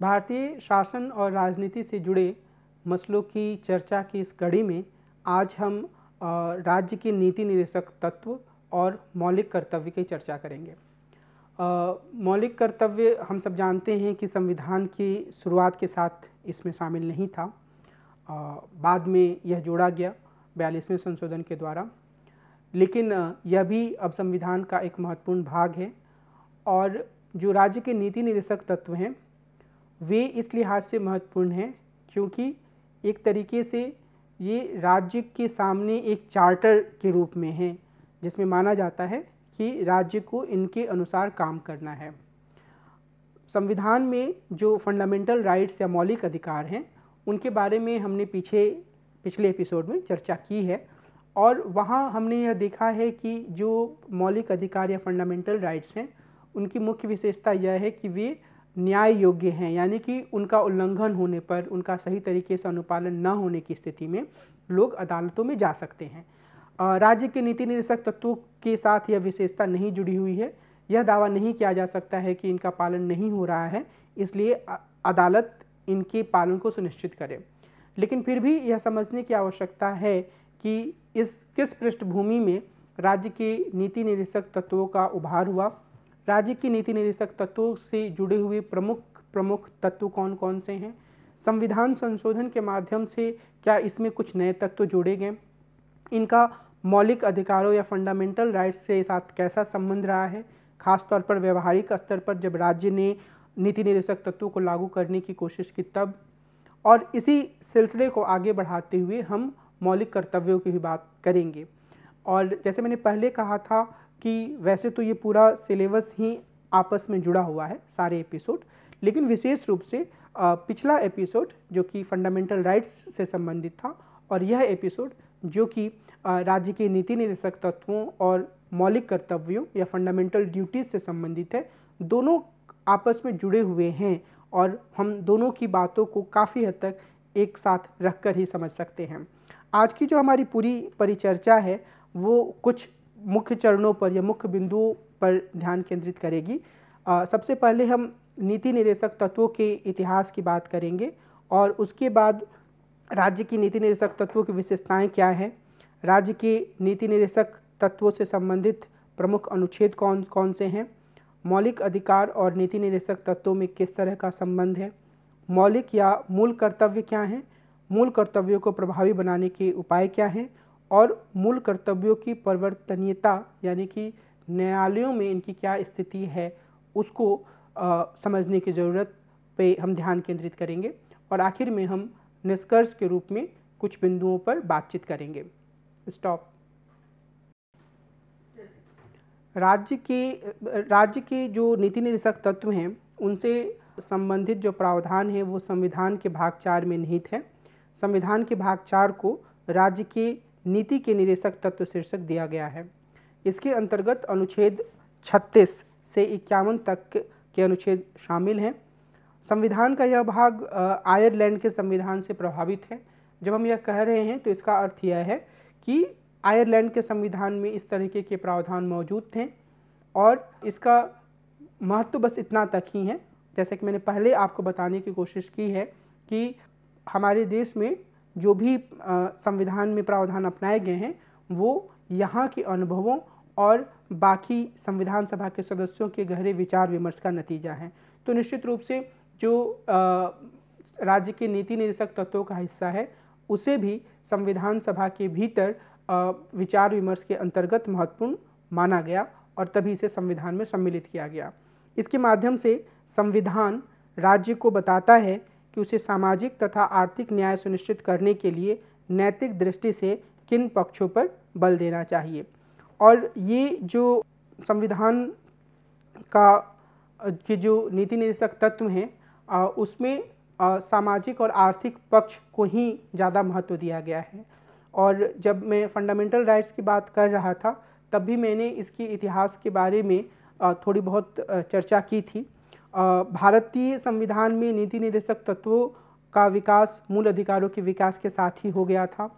भारतीय शासन और राजनीति से जुड़े मसलों की चर्चा की इस कड़ी में आज हम राज्य के नीति निदेशक तत्व और मौलिक कर्तव्य की चर्चा करेंगे मौलिक कर्तव्य हम सब जानते हैं कि संविधान की शुरुआत के साथ इसमें शामिल नहीं था आ, बाद में यह जोड़ा गया बयालीसवें संशोधन के द्वारा लेकिन यह भी अब संविधान का एक महत्वपूर्ण भाग है और जो राज्य के नीति निदेशक तत्व हैं वे इस लिहाज से महत्वपूर्ण हैं क्योंकि एक तरीके से ये राज्य के सामने एक चार्टर के रूप में हैं जिसमें माना जाता है कि राज्य को इनके अनुसार काम करना है संविधान में जो फंडामेंटल राइट्स या मौलिक अधिकार हैं उनके बारे में हमने पीछे पिछले एपिसोड में चर्चा की है और वहाँ हमने यह देखा है कि जो मौलिक अधिकार या फंडामेंटल राइट्स हैं उनकी मुख्य विशेषता यह है कि वे न्याय योग्य हैं यानी कि उनका उल्लंघन होने पर उनका सही तरीके से अनुपालन न होने की स्थिति में लोग अदालतों में जा सकते हैं राज्य के नीति निर्देशक तत्वों के साथ यह विशेषता नहीं जुड़ी हुई है यह दावा नहीं किया जा सकता है कि इनका पालन नहीं हो रहा है इसलिए अदालत इनके पालन को सुनिश्चित करे लेकिन फिर भी यह समझने की आवश्यकता है कि इस किस पृष्ठभूमि में राज्य के नीति निर्देशक तत्वों का उभार हुआ राज्य की नीति निदेशक तत्वों से जुड़े हुए प्रमुख प्रमुख तत्व कौन कौन से हैं संविधान संशोधन के माध्यम से क्या इसमें कुछ नए तत्व जोड़े गए इनका मौलिक अधिकारों या फंडामेंटल राइट्स के साथ कैसा संबंध रहा है खासतौर पर व्यवहारिक स्तर पर जब राज्य ने नीति निदेशक तत्वों को लागू करने की कोशिश की तब और इसी सिलसिले को आगे बढ़ाते हुए हम मौलिक कर्तव्यों की भी बात करेंगे और जैसे मैंने पहले कहा था कि वैसे तो ये पूरा सिलेबस ही आपस में जुड़ा हुआ है सारे एपिसोड लेकिन विशेष रूप से पिछला एपिसोड जो कि फंडामेंटल राइट्स से संबंधित था और यह एपिसोड जो कि राज्य के नीति निर्देशक तत्वों और मौलिक कर्तव्यों या फंडामेंटल ड्यूटीज़ से संबंधित है दोनों आपस में जुड़े हुए हैं और हम दोनों की बातों को काफ़ी हद तक एक साथ रख कर ही समझ सकते हैं आज की जो हमारी पूरी परिचर्चा है वो कुछ मुख्य चरणों पर या मुख्य बिंदुओं पर ध्यान केंद्रित करेगी आ, सबसे पहले हम नीति निर्देशक तत्वों के इतिहास की बात करेंगे और उसके बाद राज्य की नीति निर्देशक तत्वों की विशेषताएं क्या हैं राज्य के नीति निर्देशक तत्वों से संबंधित प्रमुख अनुच्छेद कौन कौन से हैं मौलिक अधिकार और नीति निर्देशक तत्वों में किस तरह का संबंध है मौलिक या मूल कर्तव्य क्या हैं मूल कर्तव्यों को प्रभावी बनाने के उपाय क्या हैं और मूल कर्तव्यों की परिवर्तनीयता यानी कि न्यायालयों में इनकी क्या स्थिति है उसको आ, समझने की ज़रूरत पे हम ध्यान केंद्रित करेंगे और आखिर में हम निष्कर्ष के रूप में कुछ बिंदुओं पर बातचीत करेंगे स्टॉप राज्य के राज्य के जो नीति निर्देशक तत्व हैं उनसे संबंधित जो प्रावधान है वो संविधान के भाग चार में निहित है संविधान के भाग चार को राज्य के नीति के निदेशक तत्व शीर्षक दिया गया है इसके अंतर्गत अनुच्छेद 36 से इक्यावन तक के अनुच्छेद शामिल हैं संविधान का यह भाग आयरलैंड के संविधान से प्रभावित है जब हम यह कह रहे हैं तो इसका अर्थ यह है कि आयरलैंड के संविधान में इस तरीके के प्रावधान मौजूद थे और इसका महत्व बस इतना तक ही है जैसे कि मैंने पहले आपको बताने की कोशिश की है कि हमारे देश में जो भी संविधान में प्रावधान अपनाए गए हैं वो यहाँ के अनुभवों और बाकी संविधान सभा के सदस्यों के गहरे विचार विमर्श का नतीजा है तो निश्चित रूप से जो राज्य के नीति निर्देशक तत्वों का हिस्सा है उसे भी संविधान सभा के भीतर विचार विमर्श के अंतर्गत महत्वपूर्ण माना गया और तभी इसे संविधान में सम्मिलित किया गया इसके माध्यम से संविधान राज्य को बताता है कि उसे सामाजिक तथा आर्थिक न्याय सुनिश्चित करने के लिए नैतिक दृष्टि से किन पक्षों पर बल देना चाहिए और ये जो संविधान का के जो नीति निर्देशक तत्व हैं उसमें सामाजिक और आर्थिक पक्ष को ही ज़्यादा महत्व दिया गया है और जब मैं फंडामेंटल राइट्स की बात कर रहा था तब भी मैंने इसके इतिहास के बारे में थोड़ी बहुत चर्चा की थी भारतीय संविधान में नीति निर्देशक तत्वों का विकास मूल अधिकारों के विकास के साथ ही हो गया था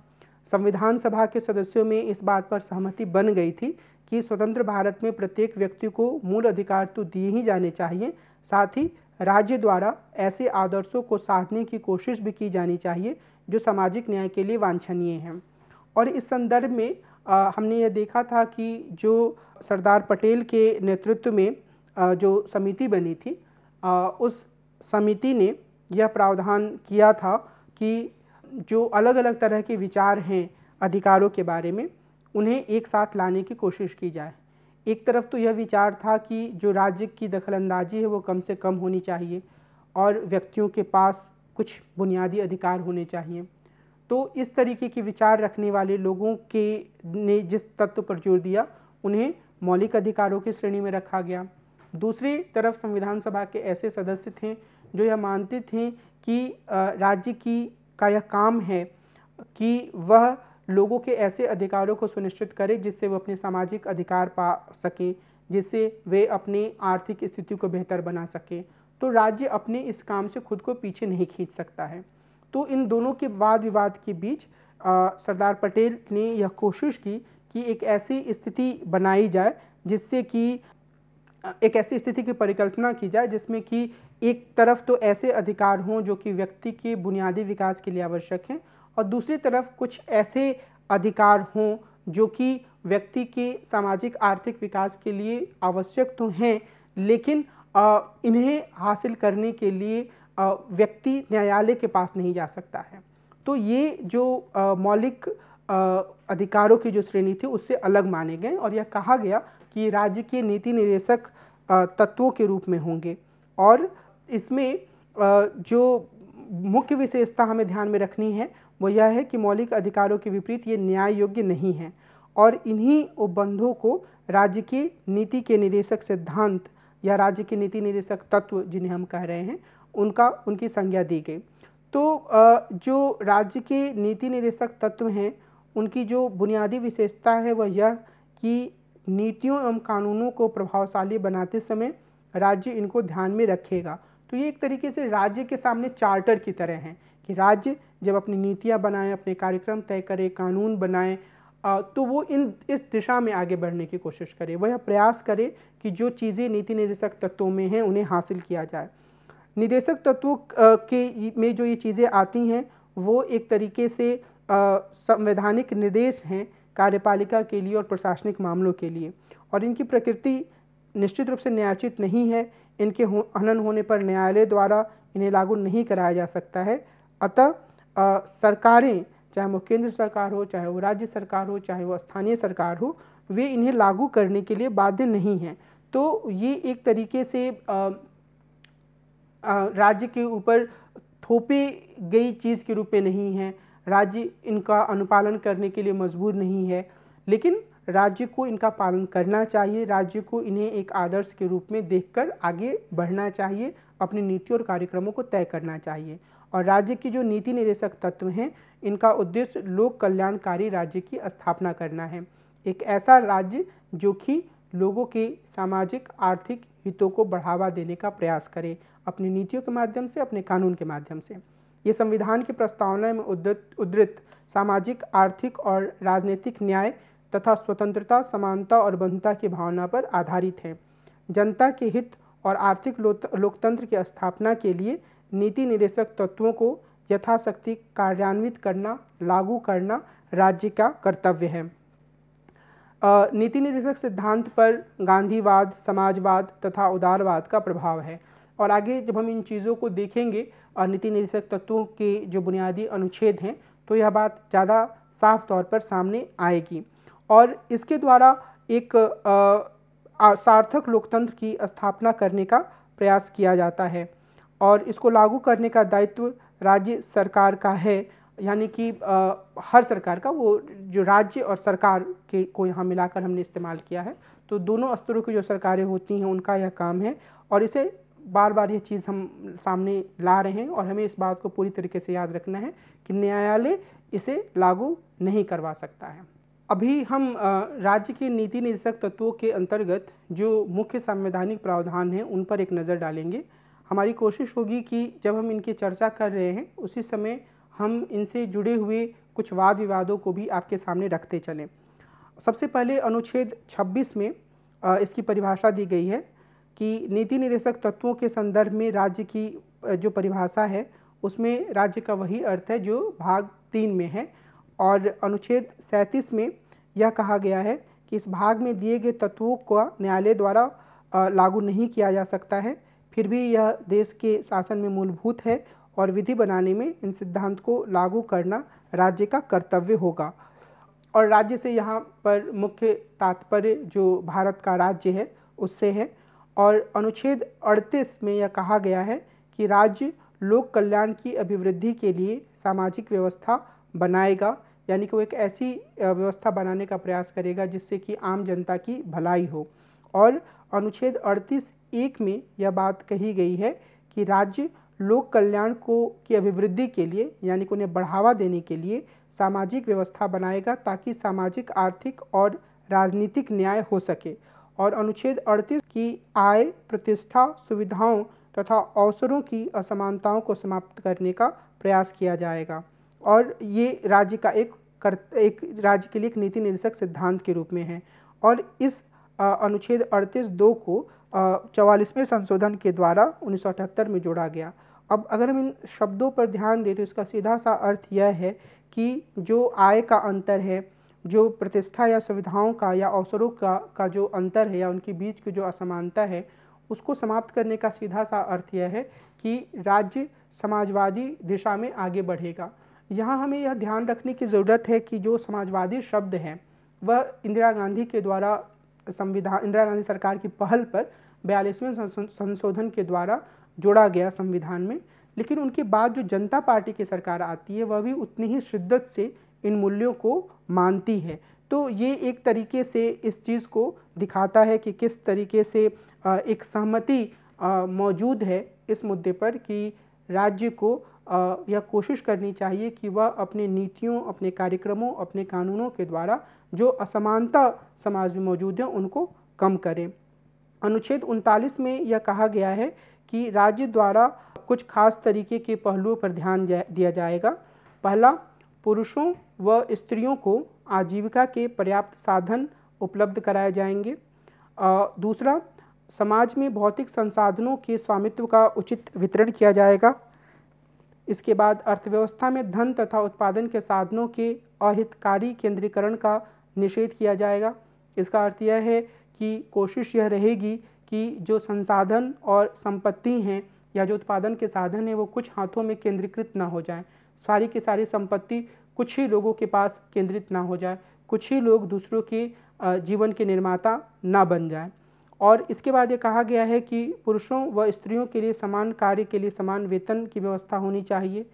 संविधान सभा के सदस्यों में इस बात पर सहमति बन गई थी कि स्वतंत्र भारत में प्रत्येक व्यक्ति को मूल अधिकार तो दिए ही जाने चाहिए साथ ही राज्य द्वारा ऐसे आदर्शों को साधने की कोशिश भी की जानी चाहिए जो सामाजिक न्याय के लिए वांछनीय हैं और इस संदर्भ में आ, हमने यह देखा था कि जो सरदार पटेल के नेतृत्व में जो समिति बनी थी उस समिति ने यह प्रावधान किया था कि जो अलग अलग तरह के विचार हैं अधिकारों के बारे में उन्हें एक साथ लाने की कोशिश की जाए एक तरफ तो यह विचार था कि जो राज्य की दखलंदाजी है वो कम से कम होनी चाहिए और व्यक्तियों के पास कुछ बुनियादी अधिकार होने चाहिए तो इस तरीके के विचार रखने वाले लोगों के ने जिस तत्व पर जोर दिया उन्हें मौलिक अधिकारों की श्रेणी में रखा गया दूसरी तरफ संविधान सभा के ऐसे सदस्य थे जो यह मानते थे कि राज्य की का यह काम है कि वह लोगों के ऐसे अधिकारों को सुनिश्चित करे जिससे वो अपने सामाजिक अधिकार पा सकें जिससे वे अपनी आर्थिक स्थिति को बेहतर बना सकें तो राज्य अपने इस काम से खुद को पीछे नहीं खींच सकता है तो इन दोनों के वाद विवाद के बीच सरदार पटेल ने यह कोशिश की कि एक ऐसी स्थिति बनाई जाए जिससे कि एक ऐसी स्थिति की परिकल्पना की जाए जिसमें कि एक तरफ तो ऐसे अधिकार हों जो कि व्यक्ति के बुनियादी विकास के लिए आवश्यक हैं और दूसरी तरफ कुछ ऐसे अधिकार हों जो कि व्यक्ति के सामाजिक आर्थिक विकास के लिए आवश्यक तो हैं लेकिन इन्हें हासिल करने के लिए व्यक्ति न्यायालय के पास नहीं जा सकता है तो ये जो मौलिक अधिकारों की जो श्रेणी थी उससे अलग माने गए और यह कहा गया कि राज्य के नीति निर्देशक तत्वों के रूप में होंगे और इसमें जो मुख्य विशेषता हमें ध्यान में रखनी है वो यह है कि मौलिक अधिकारों के विपरीत ये न्याय योग्य नहीं है और इन्हीं उपबंधों को राज्य की नीति के निदेशक सिद्धांत या राज्य के नीति निदेशक तत्व जिन्हें हम कह रहे हैं उनका उनकी संज्ञा दी गई तो जो राज्य के नीति निदेशक तत्व हैं उनकी जो बुनियादी विशेषता है वह यह कि नीतियों एवं कानूनों को प्रभावशाली बनाते समय राज्य इनको ध्यान में रखेगा तो ये एक तरीके से राज्य के सामने चार्टर की तरह हैं कि राज्य जब अपनी नीतियाँ बनाएं अपने कार्यक्रम तय करें कानून बनाएं तो वो इन इस दिशा में आगे बढ़ने की कोशिश करे वह प्रयास करे कि जो चीज़ें नीति निर्देशक तत्वों में हैं उन्हें हासिल किया जाए निदेशक तत्वों के में जो ये चीज़ें आती हैं वो एक तरीके से संवैधानिक निर्देश हैं कार्यपालिका के लिए और प्रशासनिक मामलों के लिए और इनकी प्रकृति निश्चित रूप से न्यायचित नहीं है इनके हो, हनन होने पर न्यायालय द्वारा इन्हें लागू नहीं कराया जा सकता है अतः सरकारें चाहे वो केंद्र सरकार हो चाहे वो राज्य सरकार हो चाहे वो स्थानीय सरकार हो वे इन्हें लागू करने के लिए बाध्य नहीं हैं तो ये एक तरीके से आ, आ, राज्य के ऊपर थोपी गई चीज़ के रूप में नहीं है राज्य इनका अनुपालन करने के लिए मजबूर नहीं है लेकिन राज्य को इनका पालन करना चाहिए राज्य को इन्हें एक आदर्श के रूप में देखकर आगे बढ़ना चाहिए अपनी नीति और कार्यक्रमों को तय करना चाहिए और राज्य की जो नीति निर्देशक तत्व हैं इनका उद्देश्य लोक कल्याणकारी राज्य की स्थापना करना है एक ऐसा राज्य जो कि लोगों के सामाजिक आर्थिक हितों को बढ़ावा देने का प्रयास करे अपनी नीतियों के माध्यम से अपने कानून के माध्यम से ये संविधान की प्रस्तावना में उद्धृत उद्धृत सामाजिक आर्थिक और राजनीतिक न्याय तथा स्वतंत्रता समानता और बंधुता की भावना पर आधारित है जनता के हित और आर्थिक लोकतंत्र की स्थापना के लिए नीति निदेशक तत्वों को यथाशक्ति कार्यान्वित करना लागू करना राज्य का कर्तव्य है नीति निदेशक सिद्धांत पर गांधीवाद समाजवाद तथा उदारवाद का प्रभाव है और आगे जब हम इन चीज़ों को देखेंगे और नीति निर्देशक तत्वों के जो बुनियादी अनुच्छेद हैं तो यह बात ज़्यादा साफ तौर पर सामने आएगी और इसके द्वारा एक सार्थक लोकतंत्र की स्थापना करने का प्रयास किया जाता है और इसको लागू करने का दायित्व राज्य सरकार का है यानी कि हर सरकार का वो जो राज्य और सरकार के को यहाँ मिलाकर हमने इस्तेमाल किया है तो दोनों स्तरों की जो सरकारें होती हैं उनका यह काम है और इसे बार बार ये चीज़ हम सामने ला रहे हैं और हमें इस बात को पूरी तरीके से याद रखना है कि न्यायालय इसे लागू नहीं करवा सकता है अभी हम राज्य के नीति निर्देशक तत्वों के अंतर्गत जो मुख्य संवैधानिक प्रावधान हैं उन पर एक नज़र डालेंगे हमारी कोशिश होगी कि जब हम इनकी चर्चा कर रहे हैं उसी समय हम इनसे जुड़े हुए कुछ वाद विवादों को भी आपके सामने रखते चलें सबसे पहले अनुच्छेद 26 में इसकी परिभाषा दी गई है कि नीति निदेशक तत्वों के संदर्भ में राज्य की जो परिभाषा है उसमें राज्य का वही अर्थ है जो भाग तीन में है और अनुच्छेद सैंतीस में यह कहा गया है कि इस भाग में दिए गए तत्वों का न्यायालय द्वारा लागू नहीं किया जा सकता है फिर भी यह देश के शासन में मूलभूत है और विधि बनाने में इन सिद्धांत को लागू करना राज्य का कर्तव्य होगा और राज्य से यहाँ पर मुख्य तात्पर्य जो भारत का राज्य है उससे है और अनुच्छेद 38 में यह कहा गया है कि राज्य लोक कल्याण की अभिवृद्धि के लिए सामाजिक व्यवस्था बनाएगा यानी कि वो एक ऐसी व्यवस्था बनाने का प्रयास करेगा जिससे कि आम जनता की भलाई हो और अनुच्छेद 38 एक में यह बात कही गई है कि राज्य लोक कल्याण को की अभिवृद्धि के लिए यानी कि उन्हें बढ़ावा देने के लिए सामाजिक व्यवस्था बनाएगा ताकि सामाजिक आर्थिक और राजनीतिक न्याय हो सके और अनुच्छेद कि आय प्रतिष्ठा सुविधाओं तथा अवसरों की असमानताओं को समाप्त करने का प्रयास किया जाएगा और ये राज्य का एक कर एक राज्य के लिए एक नीति निर्देशक सिद्धांत के रूप में है और इस अनुच्छेद अड़तीस दो को चवालीसवें संशोधन के द्वारा उन्नीस में जोड़ा गया अब अगर हम इन शब्दों पर ध्यान दें तो इसका सीधा सा अर्थ यह है कि जो आय का अंतर है जो प्रतिष्ठा या सुविधाओं का या अवसरों का का जो अंतर है या उनके बीच की जो असमानता है उसको समाप्त करने का सीधा सा अर्थ यह है कि राज्य समाजवादी दिशा में आगे बढ़ेगा यहाँ हमें यह ध्यान रखने की ज़रूरत है कि जो समाजवादी शब्द हैं वह इंदिरा गांधी के द्वारा संविधान इंदिरा गांधी सरकार की पहल पर बयालीसवें संशोधन के द्वारा जोड़ा गया संविधान में लेकिन उनके बाद जो जनता पार्टी की सरकार आती है वह भी उतनी ही शिद्दत से इन मूल्यों को मानती है तो ये एक तरीके से इस चीज़ को दिखाता है कि किस तरीके से एक सहमति मौजूद है इस मुद्दे पर कि राज्य को यह कोशिश करनी चाहिए कि वह अपने नीतियों अपने कार्यक्रमों अपने कानूनों के द्वारा जो असमानता समाज में मौजूद है उनको कम करें अनुच्छेद उनतालीस में यह कहा गया है कि राज्य द्वारा कुछ खास तरीके के पहलुओं पर ध्यान दिया जाएगा पहला पुरुषों व स्त्रियों को आजीविका के पर्याप्त साधन उपलब्ध कराए जाएंगे दूसरा समाज में भौतिक संसाधनों के स्वामित्व का उचित वितरण किया जाएगा इसके बाद अर्थव्यवस्था में धन तथा उत्पादन के साधनों के अहितकारी केंद्रीकरण का निषेध किया जाएगा इसका अर्थ यह है कि कोशिश यह रहेगी कि जो संसाधन और संपत्ति हैं या जो उत्पादन के साधन हैं वो कुछ हाथों में केंद्रीकृत ना हो जाएं सारी की सारी संपत्ति कुछ ही लोगों के पास केंद्रित ना हो जाए कुछ ही लोग दूसरों के जीवन के निर्माता ना बन जाए और इसके बाद ये कहा गया है कि पुरुषों व स्त्रियों के लिए समान कार्य के लिए समान वेतन की व्यवस्था होनी चाहिए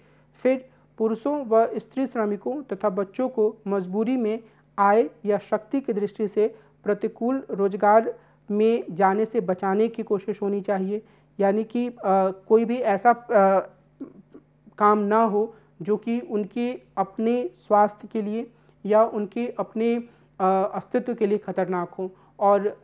फिर पुरुषों व स्त्री श्रमिकों तथा बच्चों को मजबूरी में आय या शक्ति की दृष्टि से प्रतिकूल रोजगार में जाने से बचाने की कोशिश होनी चाहिए यानी कि कोई भी ऐसा आ, काम ना हो जो कि उनके अपने स्वास्थ्य के लिए या उनके अपने अस्तित्व के लिए खतरनाक हो और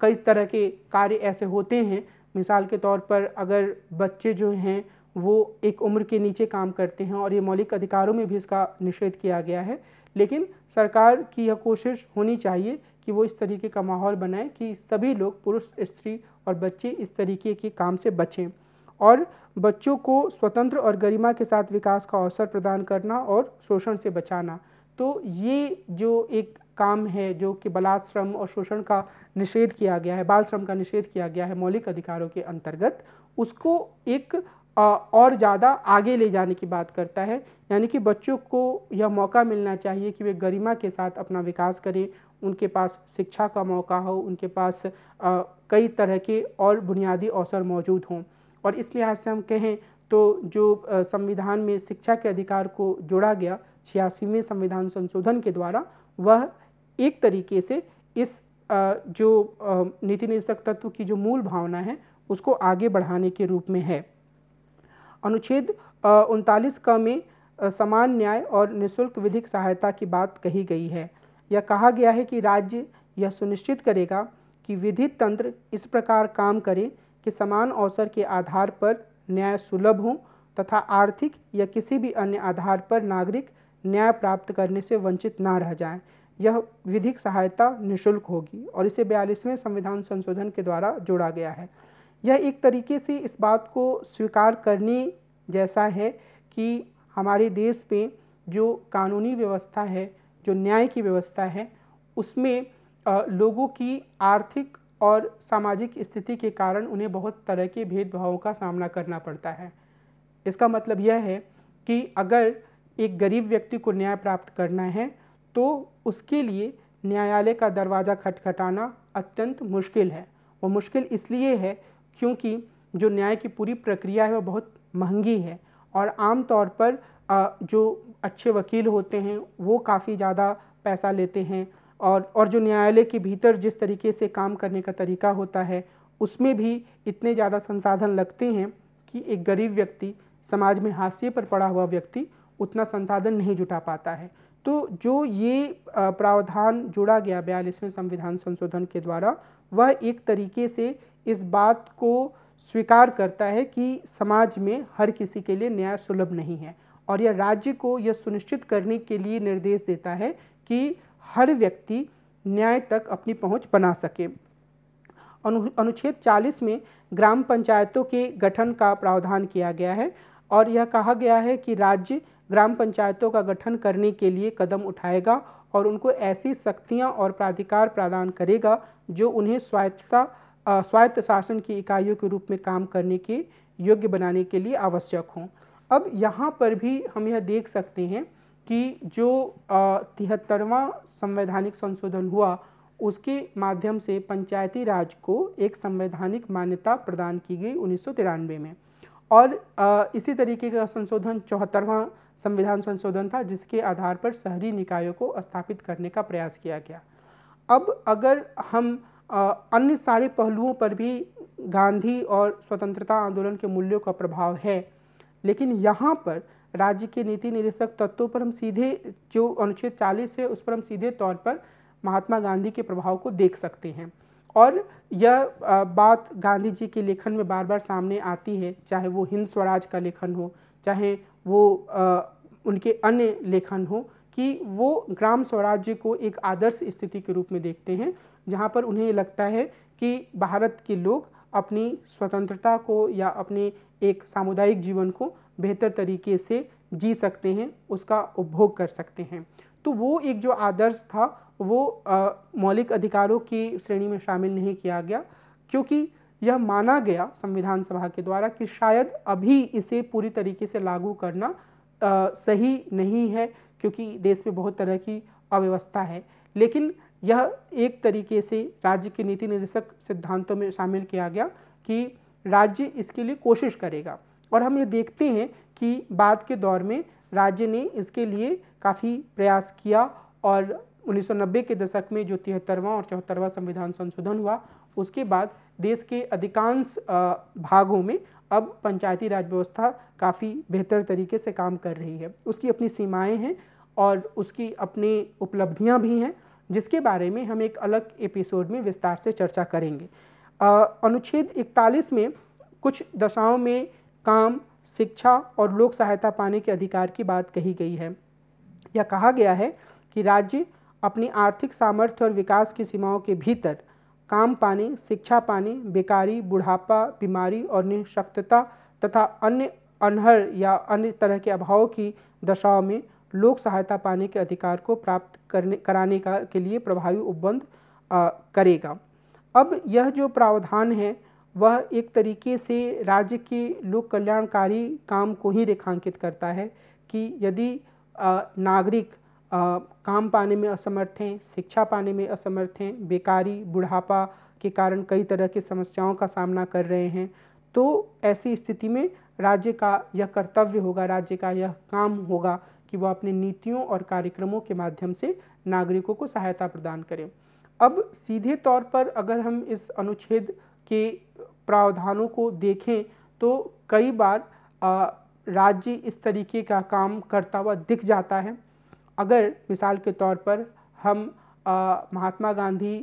कई तरह के कार्य ऐसे होते हैं मिसाल के तौर पर अगर बच्चे जो हैं वो एक उम्र के नीचे काम करते हैं और ये मौलिक अधिकारों में भी इसका निषेध किया गया है लेकिन सरकार की यह कोशिश होनी चाहिए कि वो इस तरीके का माहौल बनाए कि सभी लोग पुरुष स्त्री और बच्चे इस तरीके के काम से बचें और बच्चों को स्वतंत्र और गरिमा के साथ विकास का अवसर प्रदान करना और शोषण से बचाना तो ये जो एक काम है जो कि बलात्श्रम और शोषण का निषेध किया गया है बाल श्रम का निषेध किया गया है मौलिक अधिकारों के अंतर्गत उसको एक और ज़्यादा आगे ले जाने की बात करता है यानी कि बच्चों को यह मौका मिलना चाहिए कि वे गरिमा के साथ अपना विकास करें उनके पास शिक्षा का मौका हो उनके पास कई तरह के और बुनियादी अवसर मौजूद हों और इस लिहाज से हम कहें तो जो संविधान में शिक्षा के अधिकार को जोड़ा गया छियासीवें संविधान संशोधन के द्वारा वह एक तरीके से इस जो नीति निर्देशक तत्व की जो मूल भावना है उसको आगे बढ़ाने के रूप में है अनुच्छेद उनतालीस क में समान न्याय और निशुल्क विधिक सहायता की बात कही गई है यह कहा गया है कि राज्य यह सुनिश्चित करेगा कि विधिक तंत्र इस प्रकार काम करे कि समान अवसर के आधार पर न्याय सुलभ हो तथा आर्थिक या किसी भी अन्य आधार पर नागरिक न्याय प्राप्त करने से वंचित ना रह जाएं यह विधिक सहायता निशुल्क होगी और इसे बयालीसवें संविधान संशोधन के द्वारा जोड़ा गया है यह एक तरीके से इस बात को स्वीकार करने जैसा है कि हमारे देश में जो कानूनी व्यवस्था है जो न्याय की व्यवस्था है उसमें लोगों की आर्थिक और सामाजिक स्थिति के कारण उन्हें बहुत तरह के भेदभावों का सामना करना पड़ता है इसका मतलब यह है कि अगर एक गरीब व्यक्ति को न्याय प्राप्त करना है तो उसके लिए न्यायालय का दरवाज़ा खटखटाना अत्यंत मुश्किल है वो मुश्किल इसलिए है क्योंकि जो न्याय की पूरी प्रक्रिया है वो बहुत महंगी है और आम तौर पर जो अच्छे वकील होते हैं वो काफ़ी ज़्यादा पैसा लेते हैं और और जो न्यायालय के भीतर जिस तरीके से काम करने का तरीका होता है उसमें भी इतने ज़्यादा संसाधन लगते हैं कि एक गरीब व्यक्ति समाज में हाशिए पर पड़ा हुआ व्यक्ति उतना संसाधन नहीं जुटा पाता है तो जो ये प्रावधान जोड़ा गया बयालीसवें संविधान संशोधन के द्वारा वह एक तरीके से इस बात को स्वीकार करता है कि समाज में हर किसी के लिए न्याय सुलभ नहीं है और यह राज्य को यह सुनिश्चित करने के लिए निर्देश देता है कि हर व्यक्ति न्याय तक अपनी पहुंच बना सके अनु अनुच्छेद 40 में ग्राम पंचायतों के गठन का प्रावधान किया गया है और यह कहा गया है कि राज्य ग्राम पंचायतों का गठन करने के लिए कदम उठाएगा और उनको ऐसी शक्तियां और प्राधिकार प्रदान करेगा जो उन्हें स्वायत्तता स्वायत्त शासन की इकाइयों के रूप में काम करने के योग्य बनाने के लिए आवश्यक हों अब यहाँ पर भी हम यह देख सकते हैं कि जो तिहत्तरवा संवैधानिक संशोधन हुआ उसके माध्यम से पंचायती राज को एक संवैधानिक मान्यता प्रदान की गई उन्नीस में और आ, इसी तरीके का संशोधन चौहत्तरवा संविधान संशोधन था जिसके आधार पर शहरी निकायों को स्थापित करने का प्रयास किया गया अब अगर हम अन्य सारे पहलुओं पर भी गांधी और स्वतंत्रता आंदोलन के मूल्यों का प्रभाव है लेकिन यहाँ पर राज्य के नीति निदेशक तत्वों पर हम सीधे जो अनुच्छेद चालीस है उस पर हम सीधे तौर पर महात्मा गांधी के प्रभाव को देख सकते हैं और यह बात गांधी जी के लेखन में बार बार सामने आती है चाहे वो हिंद स्वराज का लेखन हो चाहे वो आ, उनके अन्य लेखन हो कि वो ग्राम स्वराज्य को एक आदर्श स्थिति के रूप में देखते हैं जहाँ पर उन्हें लगता है कि भारत के लोग अपनी स्वतंत्रता को या अपने एक सामुदायिक जीवन को बेहतर तरीके से जी सकते हैं उसका उपभोग कर सकते हैं तो वो एक जो आदर्श था वो मौलिक अधिकारों की श्रेणी में शामिल नहीं किया गया क्योंकि यह माना गया संविधान सभा के द्वारा कि शायद अभी इसे पूरी तरीके से लागू करना आ, सही नहीं है क्योंकि देश में बहुत तरह की अव्यवस्था है लेकिन यह एक तरीके से राज्य के नीति निर्देशक सिद्धांतों में शामिल किया गया कि राज्य इसके लिए कोशिश करेगा और हम ये देखते हैं कि बाद के दौर में राज्य ने इसके लिए काफ़ी प्रयास किया और 1990 के दशक में जो तिहत्तरवां और चौहत्तरवां संविधान संशोधन हुआ उसके बाद देश के अधिकांश भागों में अब पंचायती राज व्यवस्था काफ़ी बेहतर तरीके से काम कर रही है उसकी अपनी सीमाएं हैं और उसकी अपनी उपलब्धियां भी हैं जिसके बारे में हम एक अलग एपिसोड में विस्तार से चर्चा करेंगे अनुच्छेद 41 में कुछ दशाओं में काम शिक्षा और लोक सहायता पाने के अधिकार की बात कही गई है यह कहा गया है कि राज्य अपनी आर्थिक सामर्थ्य और विकास की सीमाओं के भीतर काम पाने शिक्षा पाने बेकारी बुढ़ापा बीमारी और निःशक्तता तथा अन्य अनहर या अन्य तरह के अभाव की दशाओं में लोक सहायता पाने के अधिकार को प्राप्त करने कराने का के लिए प्रभावी उपबंध करेगा अब यह जो प्रावधान है वह एक तरीके से राज्य के लोक कल्याणकारी काम को ही रेखांकित करता है कि यदि नागरिक काम पाने में असमर्थ हैं शिक्षा पाने में असमर्थ हैं बेकारी बुढ़ापा के कारण कई तरह की समस्याओं का सामना कर रहे हैं तो ऐसी स्थिति में राज्य का यह कर्तव्य होगा राज्य का यह काम होगा कि वह अपने नीतियों और कार्यक्रमों के माध्यम से नागरिकों को सहायता प्रदान करें अब सीधे तौर पर अगर हम इस अनुच्छेद के प्रावधानों को देखें तो कई बार राज्य इस तरीके का काम करता हुआ दिख जाता है अगर मिसाल के तौर पर हम महात्मा गांधी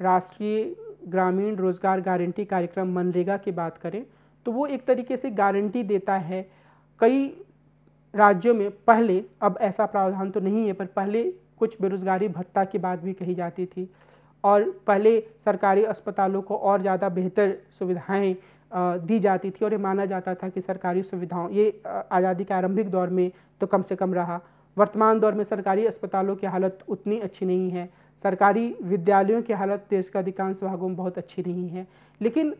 राष्ट्रीय ग्रामीण रोजगार गारंटी कार्यक्रम मनरेगा की बात करें तो वो एक तरीके से गारंटी देता है कई राज्यों में पहले अब ऐसा प्रावधान तो नहीं है पर पहले कुछ बेरोजगारी भत्ता की बात भी कही जाती थी और पहले सरकारी अस्पतालों को और ज़्यादा बेहतर सुविधाएं दी जाती थी और ये माना जाता था कि सरकारी सुविधाओं ये आज़ादी के आरंभिक दौर में तो कम से कम रहा वर्तमान दौर में सरकारी अस्पतालों की हालत उतनी अच्छी नहीं है सरकारी विद्यालयों की हालत देश के अधिकांश भागों में बहुत अच्छी नहीं है लेकिन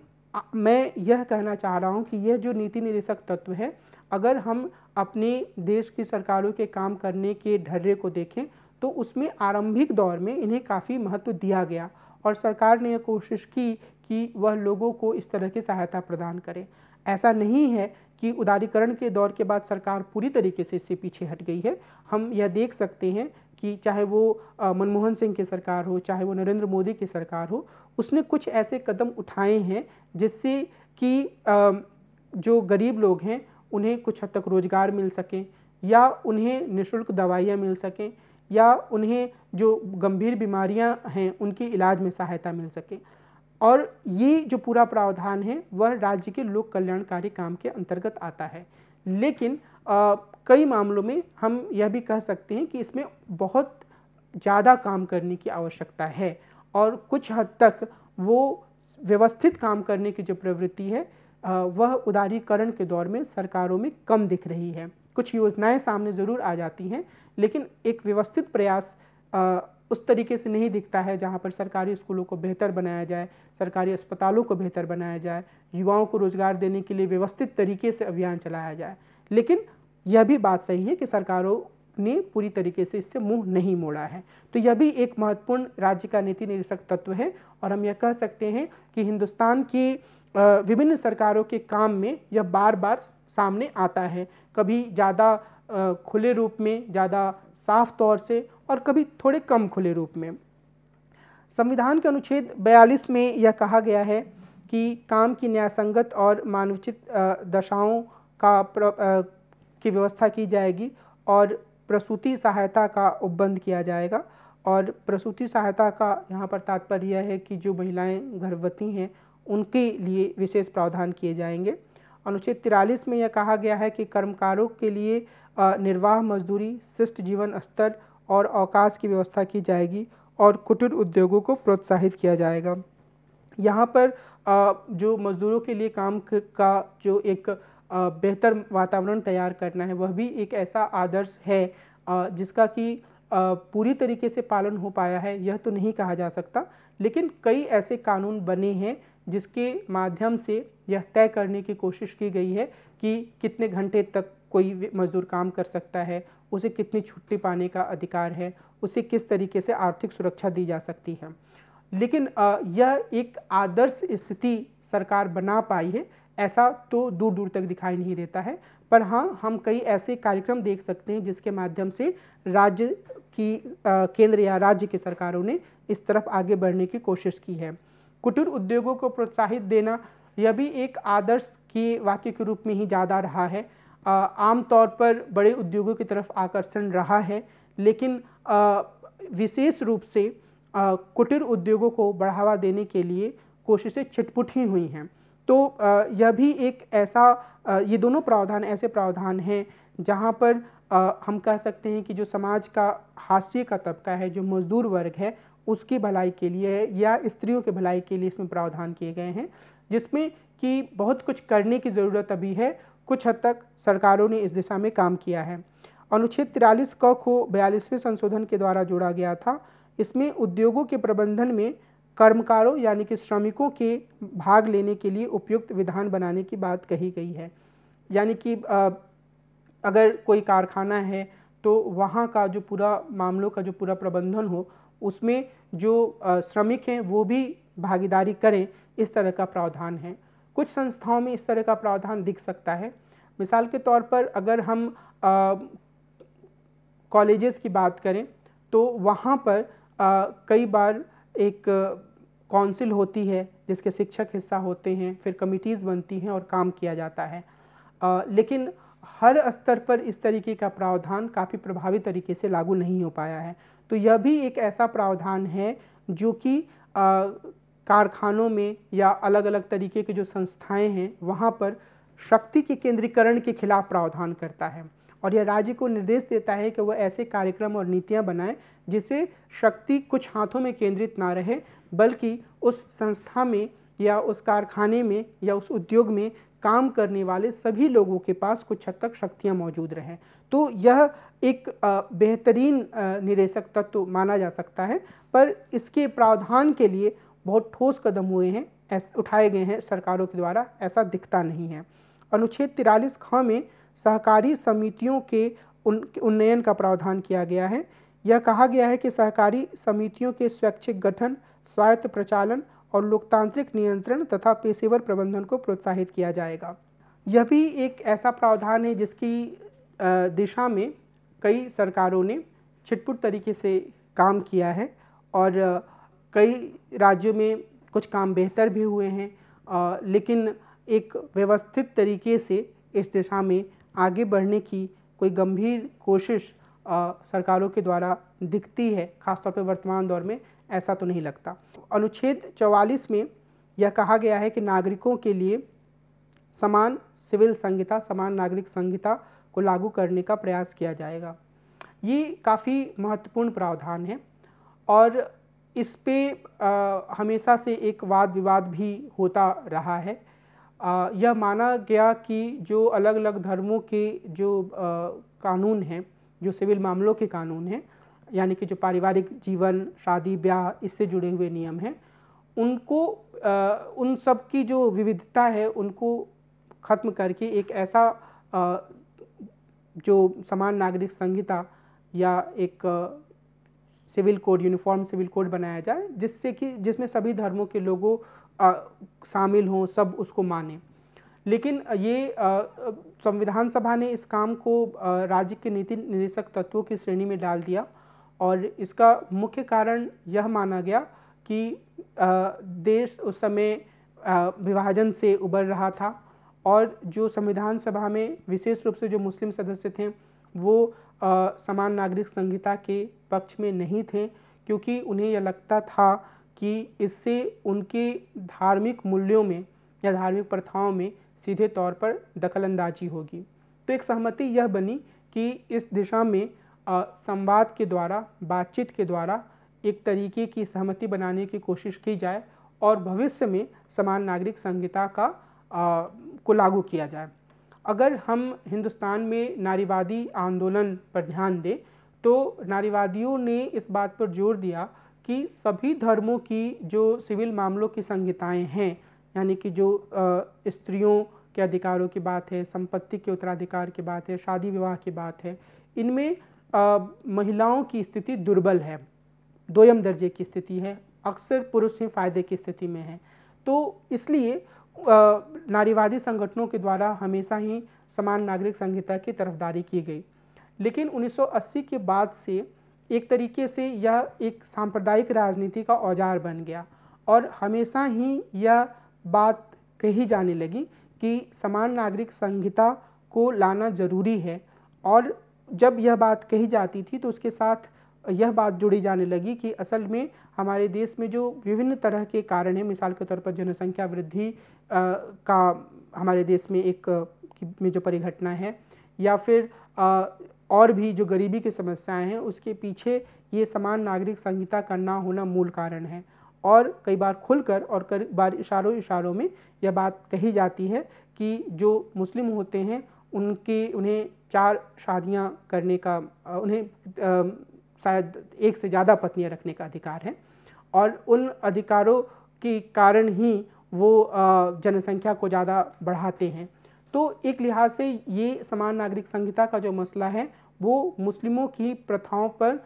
मैं यह कहना चाह रहा हूँ कि यह जो नीति निदेशक तत्व है अगर हम अपने देश की सरकारों के काम करने के ढर्रे को देखें तो उसमें आरंभिक दौर में इन्हें काफ़ी महत्व दिया गया और सरकार ने यह कोशिश की कि वह लोगों को इस तरह की सहायता प्रदान करे ऐसा नहीं है कि उदारीकरण के दौर के बाद सरकार पूरी तरीके से इससे पीछे हट गई है हम यह देख सकते हैं कि चाहे वो मनमोहन सिंह की सरकार हो चाहे वो नरेंद्र मोदी की सरकार हो उसने कुछ ऐसे कदम उठाए हैं जिससे कि जो गरीब लोग हैं उन्हें कुछ हद तक रोज़गार मिल सकें या उन्हें निशुल्क दवाइयाँ मिल सकें या उन्हें जो गंभीर बीमारियां हैं उनके इलाज में सहायता मिल सके और ये जो पूरा प्रावधान है वह राज्य के लोक कल्याणकारी काम के अंतर्गत आता है लेकिन आ, कई मामलों में हम यह भी कह सकते हैं कि इसमें बहुत ज़्यादा काम करने की आवश्यकता है और कुछ हद तक वो व्यवस्थित काम करने की जो प्रवृत्ति है वह उदारीकरण के दौर में सरकारों में कम दिख रही है कुछ योजनाएं सामने ज़रूर आ जाती हैं लेकिन एक व्यवस्थित प्रयास आ, उस तरीके से नहीं दिखता है जहां पर सरकारी स्कूलों को बेहतर बनाया जाए सरकारी अस्पतालों को बेहतर बनाया जाए युवाओं को रोज़गार देने के लिए व्यवस्थित तरीके से अभियान चलाया जाए लेकिन यह भी बात सही है कि सरकारों ने पूरी तरीके से इससे मुंह नहीं मोड़ा है तो यह भी एक महत्वपूर्ण राज्य का नीति निर्देशक तत्व है और हम यह कह सकते हैं कि हिंदुस्तान की विभिन्न सरकारों के काम में यह बार बार सामने आता है कभी ज़्यादा खुले रूप में ज़्यादा साफ तौर से और कभी थोड़े कम खुले रूप में संविधान के अनुच्छेद 42 में यह कहा गया है कि काम की न्यायसंगत और मानवचित दशाओं का प्र, आ, की व्यवस्था की जाएगी और प्रसूति सहायता का उपबंध किया जाएगा और प्रसूति सहायता का यहाँ पर तात्पर्य यह है कि जो महिलाएं गर्भवती हैं उनके लिए विशेष प्रावधान किए जाएंगे अनुच्छेद तिरालीस में यह कहा गया है कि कर्मकारों के लिए निर्वाह मजदूरी शिष्ट जीवन स्तर और अवकाश की व्यवस्था की जाएगी और कुटीर उद्योगों को प्रोत्साहित किया जाएगा यहाँ पर जो मज़दूरों के लिए काम का जो एक बेहतर वातावरण तैयार करना है वह भी एक ऐसा आदर्श है जिसका कि पूरी तरीके से पालन हो पाया है यह तो नहीं कहा जा सकता लेकिन कई ऐसे कानून बने हैं जिसके माध्यम से यह तय करने की कोशिश की गई है कि कितने घंटे तक कोई मजदूर काम कर सकता है उसे कितनी छुट्टी पाने का अधिकार है उसे किस तरीके से आर्थिक सुरक्षा दी जा सकती है लेकिन यह एक आदर्श स्थिति सरकार बना पाई है ऐसा तो दूर दूर तक दिखाई नहीं देता है पर हाँ हम कई ऐसे कार्यक्रम देख सकते हैं जिसके माध्यम से राज्य की केंद्र या राज्य की सरकारों ने इस तरफ आगे बढ़ने की कोशिश की है कुटीर उद्योगों को प्रोत्साहित देना यह भी एक आदर्श के वाक्य के रूप में ही ज़्यादा रहा है आमतौर पर बड़े उद्योगों की तरफ आकर्षण रहा है लेकिन विशेष रूप से कुटीर उद्योगों को बढ़ावा देने के लिए कोशिशें छिटपुट ही हुई हैं तो यह भी एक ऐसा ये दोनों प्रावधान ऐसे प्रावधान हैं जहाँ पर हम कह सकते हैं कि जो समाज का हास्य का तबका है जो मजदूर वर्ग है उसकी भलाई के लिए है या स्त्रियों के भलाई के लिए इसमें प्रावधान किए गए हैं जिसमें कि बहुत कुछ करने की ज़रूरत अभी है कुछ हद तक सरकारों ने इस दिशा में काम किया है अनुच्छेद तिरालीस क को बयालीसवें संशोधन के द्वारा जोड़ा गया था इसमें उद्योगों के प्रबंधन में कर्मकारों यानी कि श्रमिकों के भाग लेने के लिए उपयुक्त विधान बनाने की बात कही गई है यानी कि अगर कोई कारखाना है तो वहाँ का जो पूरा मामलों का जो पूरा प्रबंधन हो उसमें जो श्रमिक हैं वो भी भागीदारी करें इस तरह का प्रावधान है कुछ संस्थाओं में इस तरह का प्रावधान दिख सकता है मिसाल के तौर पर अगर हम कॉलेजेस की बात करें तो वहाँ पर आ, कई बार एक काउंसिल होती है जिसके शिक्षक हिस्सा होते हैं फिर कमिटीज़ बनती हैं और काम किया जाता है आ, लेकिन हर स्तर पर इस तरीके का प्रावधान काफ़ी प्रभावी तरीके से लागू नहीं हो पाया है तो यह भी एक ऐसा प्रावधान है जो कि कारखानों में या अलग अलग तरीके की जो संस्थाएं हैं वहाँ पर शक्ति के केंद्रीकरण के खिलाफ प्रावधान करता है और यह राज्य को निर्देश देता है कि वह ऐसे कार्यक्रम और नीतियाँ बनाए जिससे शक्ति कुछ हाथों में केंद्रित ना रहे बल्कि उस संस्था में या उस कारखाने में या उस उद्योग में काम करने वाले सभी लोगों के पास कुछ हद तक शक्तियाँ मौजूद रहें तो यह एक बेहतरीन निदेशक तत्व तो माना जा सकता है पर इसके प्रावधान के लिए बहुत ठोस कदम हुए हैं उठाए गए हैं सरकारों के द्वारा ऐसा दिखता नहीं है अनुच्छेद तिरालीस ख में सहकारी समितियों के उन उन्नयन का प्रावधान किया गया है यह कहा गया है कि सहकारी समितियों के स्वैच्छिक गठन स्वायत्त प्रचालन और लोकतांत्रिक नियंत्रण तथा पेशेवर प्रबंधन को प्रोत्साहित किया जाएगा यह भी एक ऐसा प्रावधान है जिसकी दिशा में कई सरकारों ने छिटपुट तरीके से काम किया है और कई राज्यों में कुछ काम बेहतर भी हुए हैं लेकिन एक व्यवस्थित तरीके से इस दिशा में आगे बढ़ने की कोई गंभीर कोशिश सरकारों के द्वारा दिखती है खासतौर पर वर्तमान दौर में ऐसा तो नहीं लगता अनुच्छेद 44 में यह कहा गया है कि नागरिकों के लिए समान सिविल संहिता समान नागरिक संहिता को लागू करने का प्रयास किया जाएगा ये काफ़ी महत्वपूर्ण प्रावधान है और इस पर हमेशा से एक वाद विवाद भी होता रहा है आ, यह माना गया कि जो अलग अलग धर्मों के जो आ, कानून हैं जो सिविल मामलों के कानून हैं यानी कि जो पारिवारिक जीवन शादी ब्याह इससे जुड़े हुए नियम हैं उनको आ, उन सब की जो विविधता है उनको ख़त्म करके एक ऐसा आ, जो समान नागरिक संहिता या एक civil code uniform civil code बनाया जाए जिससे कि जिसमें सभी धर्मों के लोगों शामिल हों सब उसको माने लेकिन ये संविधान सभा ने इस काम को राज्य के नीति निदेशक तत्वों की श्रेणी में डाल दिया और इसका मुख्य कारण यह माना गया कि देश उस समय विभाजन से उबर रहा था और जो संविधान सभा में विशेष रूप से जो मुस्लिम सदस्य थे वो समान नागरिक संहिता के पक्ष में नहीं थे क्योंकि उन्हें यह लगता था कि इससे उनके धार्मिक मूल्यों में या धार्मिक प्रथाओं में सीधे तौर पर दखलंदाजी होगी तो एक सहमति यह बनी कि इस दिशा में संवाद के द्वारा बातचीत के द्वारा एक तरीके की सहमति बनाने की कोशिश की जाए और भविष्य में समान नागरिक संहिता का आ, को लागू किया जाए अगर हम हिंदुस्तान में नारीवादी आंदोलन पर ध्यान दें तो नारीवादियों ने इस बात पर जोर दिया कि सभी धर्मों की जो सिविल मामलों की संहिताएं हैं यानी कि जो स्त्रियों के अधिकारों की बात है संपत्ति के उत्तराधिकार की बात है शादी विवाह की बात है इनमें महिलाओं की स्थिति दुर्बल है दोयम दर्जे की स्थिति है अक्सर पुरुष ही फायदे की स्थिति में है तो इसलिए नारीवादी संगठनों के द्वारा हमेशा ही समान नागरिक संहिता की तरफदारी की गई लेकिन 1980 के बाद से एक तरीके से यह एक सांप्रदायिक राजनीति का औजार बन गया और हमेशा ही यह बात कही जाने लगी कि समान नागरिक संहिता को लाना जरूरी है और जब यह बात कही जाती थी तो उसके साथ यह बात जुड़ी जाने लगी कि असल में हमारे देश में जो विभिन्न तरह के कारण हैं मिसाल के तौर पर जनसंख्या वृद्धि का हमारे देश में एक में जो परिघटना है या फिर आ, और भी जो गरीबी की समस्याएं हैं उसके पीछे ये समान नागरिक संहिता का ना होना मूल कारण है और कई बार खुलकर और कई बार इशारों इशारों में यह बात कही जाती है कि जो मुस्लिम होते हैं उनके उन्हें चार शादियां करने का उन्हें शायद एक से ज़्यादा पत्नियां रखने का अधिकार है और उन अधिकारों के कारण ही वो जनसंख्या को ज़्यादा बढ़ाते हैं तो एक लिहाज से ये समान नागरिक संहिता का जो मसला है वो मुस्लिमों की प्रथाओं पर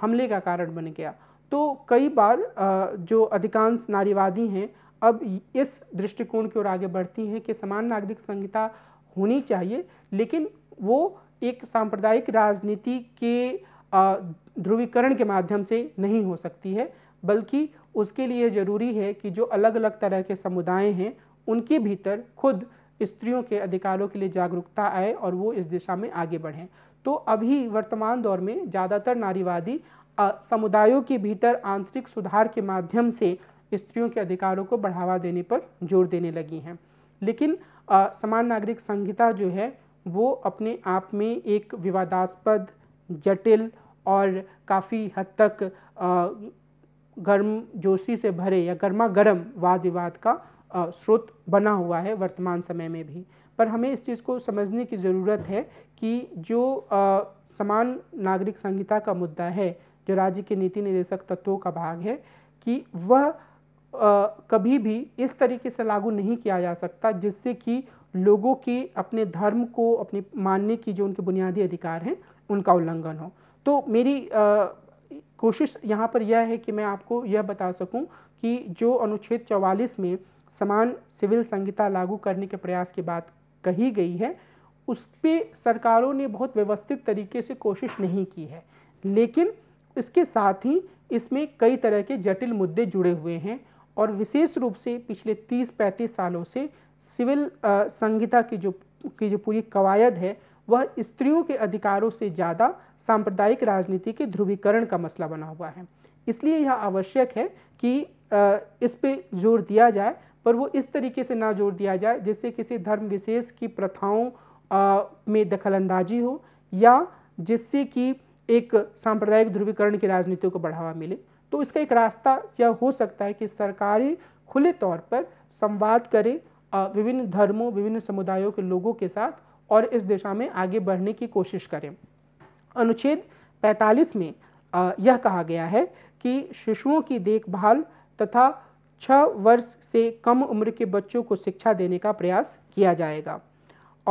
हमले का कारण बन गया तो कई बार जो अधिकांश नारीवादी हैं अब इस दृष्टिकोण की ओर आगे बढ़ती हैं कि समान नागरिक संहिता होनी चाहिए लेकिन वो एक सांप्रदायिक राजनीति के ध्रुवीकरण के माध्यम से नहीं हो सकती है बल्कि उसके लिए ज़रूरी है कि जो अलग अलग तरह के समुदाय हैं उनके भीतर खुद स्त्रियों के अधिकारों के लिए जागरूकता आए और वो इस दिशा में आगे बढ़ें तो अभी वर्तमान दौर में ज़्यादातर नारीवादी समुदायों के भीतर आंतरिक सुधार के माध्यम से स्त्रियों के अधिकारों को बढ़ावा देने पर जोर देने लगी हैं लेकिन आ, समान नागरिक संहिता जो है वो अपने आप में एक विवादास्पद जटिल और काफ़ी हद तक गर्म जोशी से भरे या गर्मा गर्म वाद विवाद का स्रोत बना हुआ है वर्तमान समय में भी पर हमें इस चीज़ को समझने की ज़रूरत है कि जो आ, समान नागरिक संहिता का मुद्दा है जो राज्य के नीति निदेशक तत्वों का भाग है कि वह आ, कभी भी इस तरीके से लागू नहीं किया जा सकता जिससे कि लोगों के अपने धर्म को अपने मानने की जो उनके बुनियादी अधिकार हैं उनका उल्लंघन हो तो मेरी आ, कोशिश यहाँ पर यह है कि मैं आपको यह बता सकूँ कि जो अनुच्छेद 44 में समान सिविल संहिता लागू करने के प्रयास की बात कही गई है उस पर सरकारों ने बहुत व्यवस्थित तरीके से कोशिश नहीं की है लेकिन इसके साथ ही इसमें कई तरह के जटिल मुद्दे जुड़े हुए हैं और विशेष रूप से पिछले 30-35 सालों से सिविल संहिता की जो की जो पूरी कवायद है वह स्त्रियों के अधिकारों से ज़्यादा सांप्रदायिक राजनीति के ध्रुवीकरण का मसला बना हुआ है इसलिए यह आवश्यक है कि इस पर जोर दिया जाए पर वो इस तरीके से ना जोर दिया जाए जिससे किसी धर्म विशेष की प्रथाओं में दखलंदाजी हो या जिससे कि एक सांप्रदायिक ध्रुवीकरण की राजनीति को बढ़ावा मिले तो इसका एक रास्ता यह हो सकता है कि सरकारें खुले तौर पर संवाद करें विभिन्न धर्मों विभिन्न समुदायों के लोगों के साथ और इस दिशा में आगे बढ़ने की कोशिश करें अनुच्छेद 45 में यह कहा गया है कि शिशुओं की देखभाल तथा छः वर्ष से कम उम्र के बच्चों को शिक्षा देने का प्रयास किया जाएगा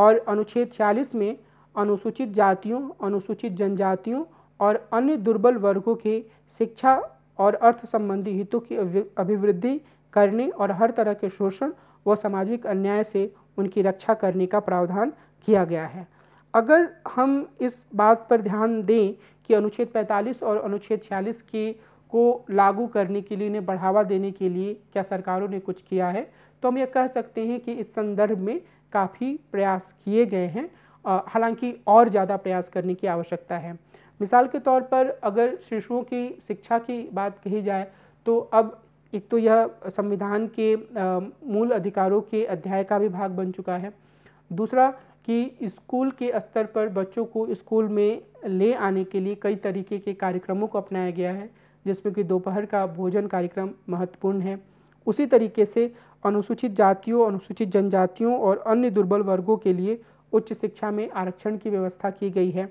और अनुच्छेद छियालीस में अनुसूचित जातियों अनुसूचित जनजातियों और अन्य दुर्बल वर्गों के शिक्षा और अर्थ संबंधी हितों की अभिवृद्धि करने और हर तरह के शोषण व सामाजिक अन्याय से उनकी रक्षा करने का प्रावधान किया गया है अगर हम इस बात पर ध्यान दें कि अनुच्छेद 45 और अनुच्छेद 46 के को लागू करने के लिए उन्हें बढ़ावा देने के लिए क्या सरकारों ने कुछ किया है तो हम यह कह सकते हैं कि इस संदर्भ में काफ़ी प्रयास किए गए हैं हालांकि और ज़्यादा प्रयास करने की आवश्यकता है मिसाल के तौर पर अगर शिशुओं की शिक्षा की बात कही जाए तो अब एक तो यह संविधान के मूल अधिकारों के अध्याय का भी भाग बन चुका है दूसरा कि स्कूल के स्तर पर बच्चों को स्कूल में ले आने के लिए कई तरीके के कार्यक्रमों को अपनाया गया है जिसमें कि दोपहर का भोजन कार्यक्रम महत्वपूर्ण है उसी तरीके से अनुसूचित जातियों अनुसूचित जनजातियों और अन्य दुर्बल वर्गों के लिए उच्च शिक्षा में आरक्षण की व्यवस्था की गई है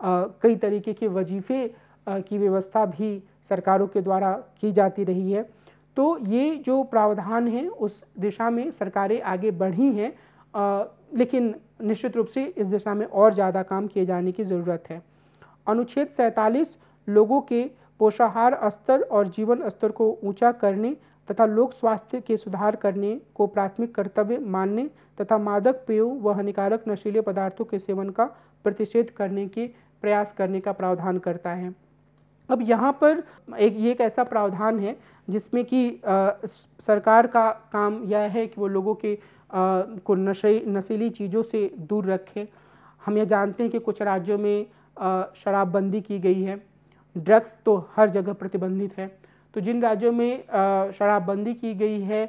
आ, कई तरीके के वजीफे आ, की व्यवस्था भी सरकारों के द्वारा की जाती रही है तो ये जो प्रावधान है उस दिशा में सरकारें आगे बढ़ी हैं लेकिन निश्चित रूप से इस दिशा में और ज़्यादा काम किए जाने की ज़रूरत है अनुच्छेद सैंतालीस लोगों के पोषाहार स्तर और जीवन स्तर को ऊंचा करने तथा लोक स्वास्थ्य के सुधार करने को प्राथमिक कर्तव्य मानने तथा मादक पेय व हानिकारक नशीले पदार्थों के सेवन का प्रतिषेध करने के प्रयास करने का प्रावधान करता है अब यहाँ पर एक ये एक ऐसा प्रावधान है जिसमें कि सरकार का काम यह है कि वो लोगों के आ, को नशे नशीली चीज़ों से दूर रखें हम यह जानते हैं कि कुछ राज्यों में शराबबंदी की गई है ड्रग्स तो हर जगह प्रतिबंधित है तो जिन राज्यों में शराबबंदी की गई है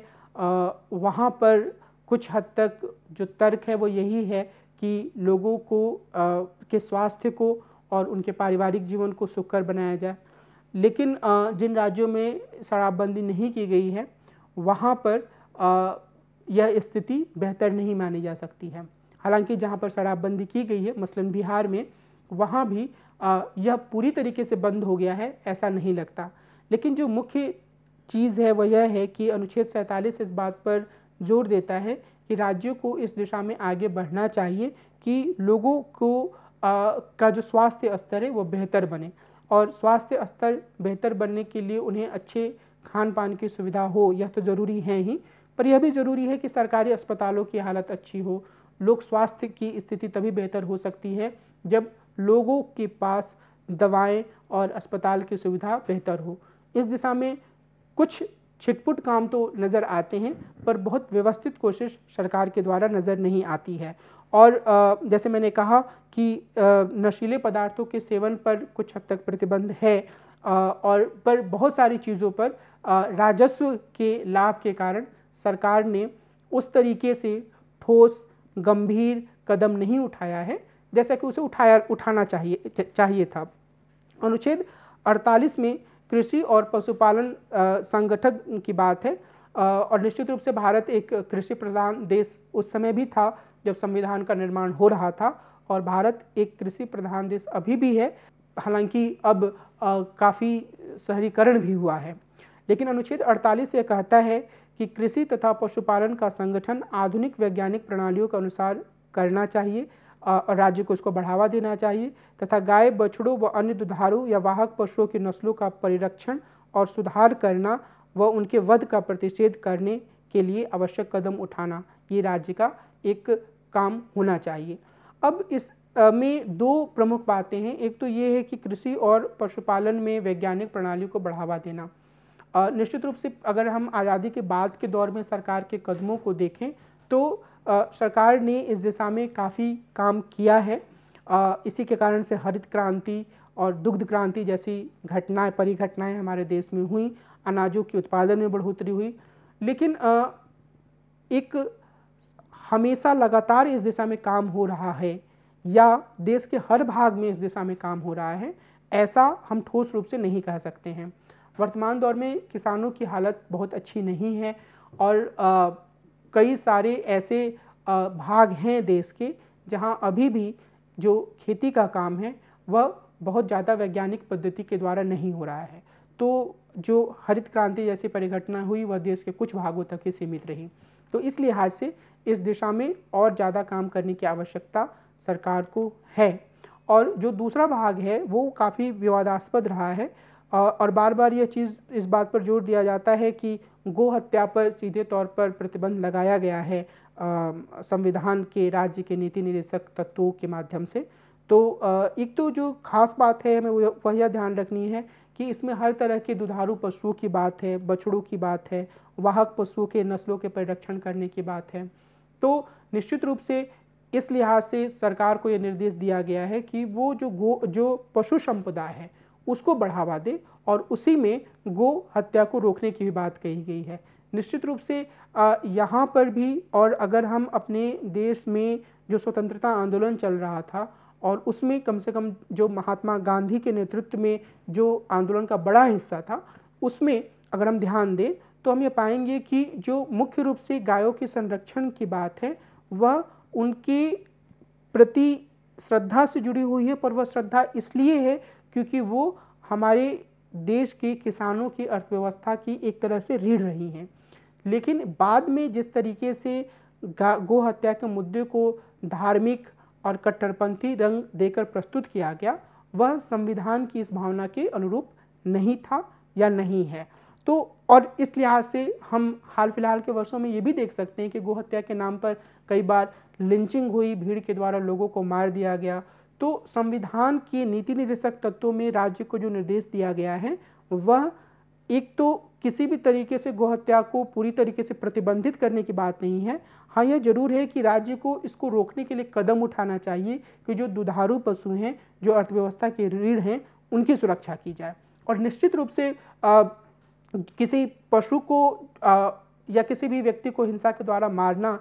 वहाँ पर कुछ हद तक जो तर्क है वो यही है कि लोगों को आ, के स्वास्थ्य को और उनके पारिवारिक जीवन को सुखकर बनाया जाए लेकिन जिन राज्यों में शराबबंदी नहीं की गई है वहाँ पर यह स्थिति बेहतर नहीं मानी जा सकती है हालांकि जहाँ पर शराबबंदी की गई है मसलन बिहार में वहाँ भी यह पूरी तरीके से बंद हो गया है ऐसा नहीं लगता लेकिन जो मुख्य चीज़ है वह यह है कि अनुच्छेद सैंतालीस इस बात पर जोर देता है कि राज्यों को इस दिशा में आगे बढ़ना चाहिए कि लोगों को का जो स्वास्थ्य स्तर है वो बेहतर बने और स्वास्थ्य स्तर बेहतर बनने के लिए उन्हें अच्छे खान पान की सुविधा हो यह तो ज़रूरी है ही पर यह भी ज़रूरी है कि सरकारी अस्पतालों की हालत अच्छी हो लोक स्वास्थ्य की स्थिति तभी बेहतर हो सकती है जब लोगों के पास दवाएं और अस्पताल की सुविधा बेहतर हो इस दिशा में कुछ छिटपुट काम तो नज़र आते हैं पर बहुत व्यवस्थित कोशिश सरकार के द्वारा नज़र नहीं आती है और जैसे मैंने कहा कि नशीले पदार्थों के सेवन पर कुछ हद तक प्रतिबंध है और पर बहुत सारी चीज़ों पर राजस्व के लाभ के कारण सरकार ने उस तरीके से ठोस गंभीर कदम नहीं उठाया है जैसा कि उसे उठाया उठाना चाहिए चाहिए था अनुच्छेद 48 में कृषि और पशुपालन संगठन की बात है और निश्चित रूप से भारत एक कृषि प्रधान देश उस समय भी था जब संविधान का निर्माण हो रहा था और भारत एक कृषि प्रधान देश अभी भी है हालांकि अब काफ़ी शहरीकरण भी हुआ है लेकिन अनुच्छेद 48 यह कहता है कि कृषि तथा पशुपालन का संगठन आधुनिक वैज्ञानिक प्रणालियों के अनुसार करना चाहिए और राज्य को इसको बढ़ावा देना चाहिए तथा गाय बछड़ों व अन्य दुधारू या वाहक पशुओं की नस्लों का परिरक्षण और सुधार करना व उनके वध का प्रतिषेध करने के लिए आवश्यक कदम उठाना ये राज्य का एक काम होना चाहिए अब इस में दो प्रमुख बातें हैं एक तो ये है कि कृषि और पशुपालन में वैज्ञानिक प्रणाली को बढ़ावा देना निश्चित रूप से अगर हम आज़ादी के बाद के दौर में सरकार के कदमों को देखें तो सरकार ने इस दिशा में काफ़ी काम किया है इसी के कारण से हरित क्रांति और दुग्ध क्रांति जैसी घटनाएं परिघटनाएं हमारे देश में हुई अनाजों के उत्पादन में बढ़ोतरी हुई लेकिन एक हमेशा लगातार इस दिशा में काम हो रहा है या देश के हर भाग में इस दिशा में काम हो रहा है ऐसा हम ठोस रूप से नहीं कह सकते हैं वर्तमान दौर में किसानों की हालत बहुत अच्छी नहीं है और आ, कई सारे ऐसे आ, भाग हैं देश के जहां अभी भी जो खेती का काम है वह बहुत ज़्यादा वैज्ञानिक पद्धति के द्वारा नहीं हो रहा है तो जो हरित क्रांति जैसी परिघटना हुई वह देश के कुछ भागों तक ही सीमित रही तो इस लिहाज से इस दिशा में और ज़्यादा काम करने की आवश्यकता सरकार को है और जो दूसरा भाग है वो काफ़ी विवादास्पद रहा है और बार बार यह चीज़ इस बात पर जोर दिया जाता है कि गो हत्या पर सीधे तौर पर प्रतिबंध लगाया गया है संविधान के राज्य के नीति निर्देशक तत्वों के माध्यम से तो एक तो जो खास बात है हमें वह यह ध्यान रखनी है कि इसमें हर तरह के दुधारू पशुओं की बात है बछड़ों की बात है वाहक पशुओं के नस्लों के परिरक्षण करने की बात है तो निश्चित रूप से इस लिहाज से सरकार को ये निर्देश दिया गया है कि वो जो गो जो पशु संपदा है उसको बढ़ावा दे और उसी में गो हत्या को रोकने की भी बात कही गई है निश्चित रूप से यहाँ पर भी और अगर हम अपने देश में जो स्वतंत्रता आंदोलन चल रहा था और उसमें कम से कम जो महात्मा गांधी के नेतृत्व में जो आंदोलन का बड़ा हिस्सा था उसमें अगर हम ध्यान दें तो हम ये पाएंगे कि जो मुख्य रूप से गायों के संरक्षण की बात है वह उनके प्रति श्रद्धा से जुड़ी हुई है पर वह श्रद्धा इसलिए है क्योंकि वो हमारे देश के किसानों की अर्थव्यवस्था की एक तरह से रीढ़ रही हैं लेकिन बाद में जिस तरीके से गो हत्या के मुद्दे को धार्मिक और कट्टरपंथी रंग देकर प्रस्तुत किया गया वह संविधान की इस भावना के अनुरूप नहीं था या नहीं है तो और इस लिहाज से हम हाल फिलहाल के वर्षों में ये भी देख सकते हैं कि गोहत्या के नाम पर कई बार लिंचिंग हुई भीड़ के द्वारा लोगों को मार दिया गया तो संविधान के नीति निर्देशक तत्वों में राज्य को जो निर्देश दिया गया है वह एक तो किसी भी तरीके से गोहत्या को पूरी तरीके से प्रतिबंधित करने की बात नहीं है हाँ यह जरूर है कि राज्य को इसको रोकने के लिए कदम उठाना चाहिए कि जो दुधारू पशु हैं जो अर्थव्यवस्था के रीढ़ हैं उनकी सुरक्षा की जाए और निश्चित रूप से आ, किसी पशु को आ, या किसी भी व्यक्ति को हिंसा के द्वारा मारना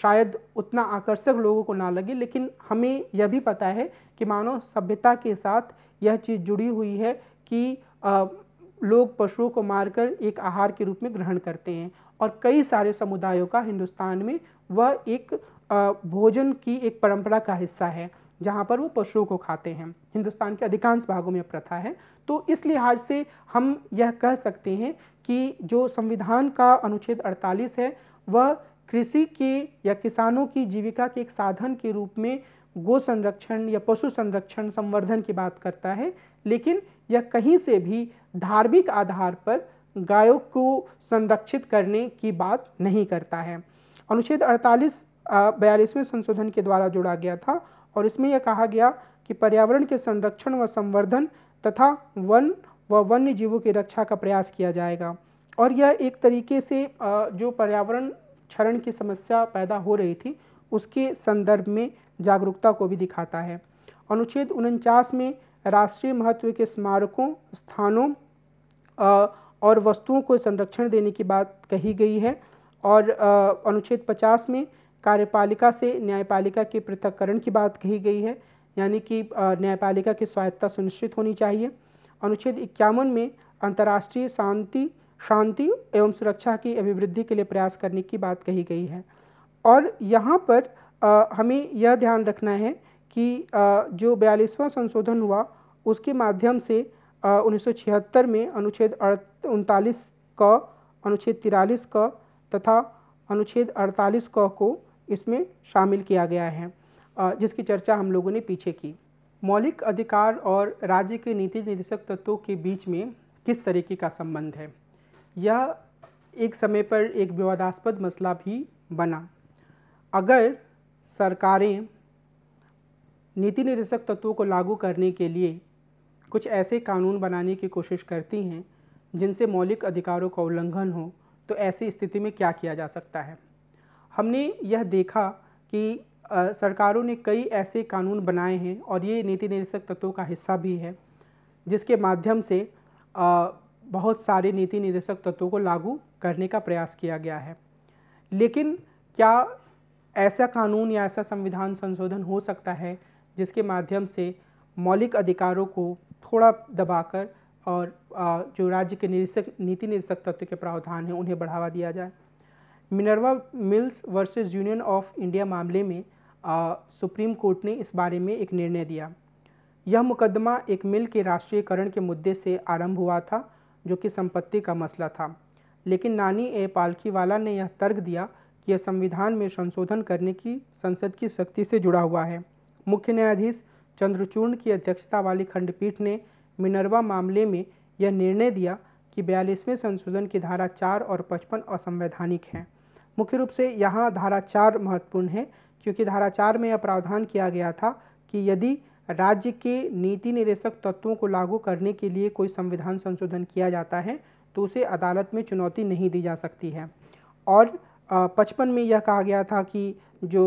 शायद उतना आकर्षक लोगों को ना लगे लेकिन हमें यह भी पता है कि मानव सभ्यता के साथ यह चीज़ जुड़ी हुई है कि आ, लोग पशुओं को मारकर एक आहार के रूप में ग्रहण करते हैं और कई सारे समुदायों का हिंदुस्तान में वह एक भोजन की एक परंपरा का हिस्सा है जहाँ पर वो पशुओं को खाते हैं हिंदुस्तान के अधिकांश भागों में प्रथा है तो इस लिहाज से हम यह कह सकते हैं कि जो संविधान का अनुच्छेद 48 है वह कृषि के या किसानों की जीविका के एक साधन के रूप में गो संरक्षण या पशु संरक्षण संवर्धन की बात करता है लेकिन यह कहीं से भी धार्मिक आधार पर गायों को संरक्षित करने की बात नहीं करता है अनुच्छेद 48 बयालीसवें संशोधन के द्वारा जोड़ा गया था और इसमें यह कहा गया कि पर्यावरण के संरक्षण व संवर्धन तथा वन व वन्य जीवों की रक्षा का प्रयास किया जाएगा और यह एक तरीके से जो पर्यावरण क्षरण की समस्या पैदा हो रही थी उसके संदर्भ में जागरूकता को भी दिखाता है अनुच्छेद उनचास में राष्ट्रीय महत्व के स्मारकों स्थानों और वस्तुओं को संरक्षण देने की बात कही गई है और अनुच्छेद पचास में कार्यपालिका से न्यायपालिका के पृथककरण की बात कही गई है यानी कि न्यायपालिका की स्वायत्ता सुनिश्चित होनी चाहिए अनुच्छेद इक्यावन में अंतर्राष्ट्रीय शांति शांति एवं सुरक्षा की अभिवृद्धि के लिए प्रयास करने की बात कही गई है और यहाँ पर आ, हमें यह ध्यान रखना है कि आ, जो बयालीसवां संशोधन हुआ उसके माध्यम से उन्नीस में अनुच्छेद उनतालीस क अनुच्छेद तिरालीस क तथा अनुच्छेद अड़तालीस क को इसमें शामिल किया गया है जिसकी चर्चा हम लोगों ने पीछे की मौलिक अधिकार और राज्य के नीति निर्देशक तत्वों के बीच में किस तरीके का संबंध है यह एक समय पर एक विवादास्पद मसला भी बना अगर सरकारें नीति निर्देशक तत्वों को लागू करने के लिए कुछ ऐसे कानून बनाने की कोशिश करती हैं जिनसे मौलिक अधिकारों का उल्लंघन हो तो ऐसी स्थिति में क्या किया जा सकता है हमने यह देखा कि आ, सरकारों ने कई ऐसे कानून बनाए हैं और ये नीति निर्देशक तत्वों का हिस्सा भी है जिसके माध्यम से आ, बहुत सारे नीति निर्देशक तत्वों को लागू करने का प्रयास किया गया है लेकिन क्या ऐसा कानून या ऐसा संविधान संशोधन हो सकता है जिसके माध्यम से मौलिक अधिकारों को थोड़ा दबाकर और जो राज्य के निरीक्षक नीति निरीक्षक तत्व के प्रावधान हैं उन्हें बढ़ावा दिया जाए Minerva Mills versus Union of India मामले में आ, सुप्रीम कोर्ट ने इस बारे में एक निर्णय दिया यह मुकदमा एक मिल के राष्ट्रीयकरण के मुद्दे से आरंभ हुआ था जो कि संपत्ति का मसला था लेकिन नानी ए पालखीवाला ने यह तर्क दिया कि यह संविधान में संशोधन करने की संसद की शक्ति से जुड़ा हुआ है मुख्य न्यायाधीश चंद्रचूर्ण की अध्यक्षता वाली खंडपीठ ने मिनरवा मामले में यह निर्णय दिया कि बयालीसवें संशोधन की धारा चार और पचपन असंवैधानिक हैं मुख्य रूप से यहाँ धारा चार महत्वपूर्ण है क्योंकि धारा चार में यह प्रावधान किया गया था कि यदि राज्य के नीति निदेशक तत्वों को लागू करने के लिए कोई संविधान संशोधन किया जाता है तो उसे अदालत में चुनौती नहीं दी जा सकती है और पचपन में यह कहा गया था कि जो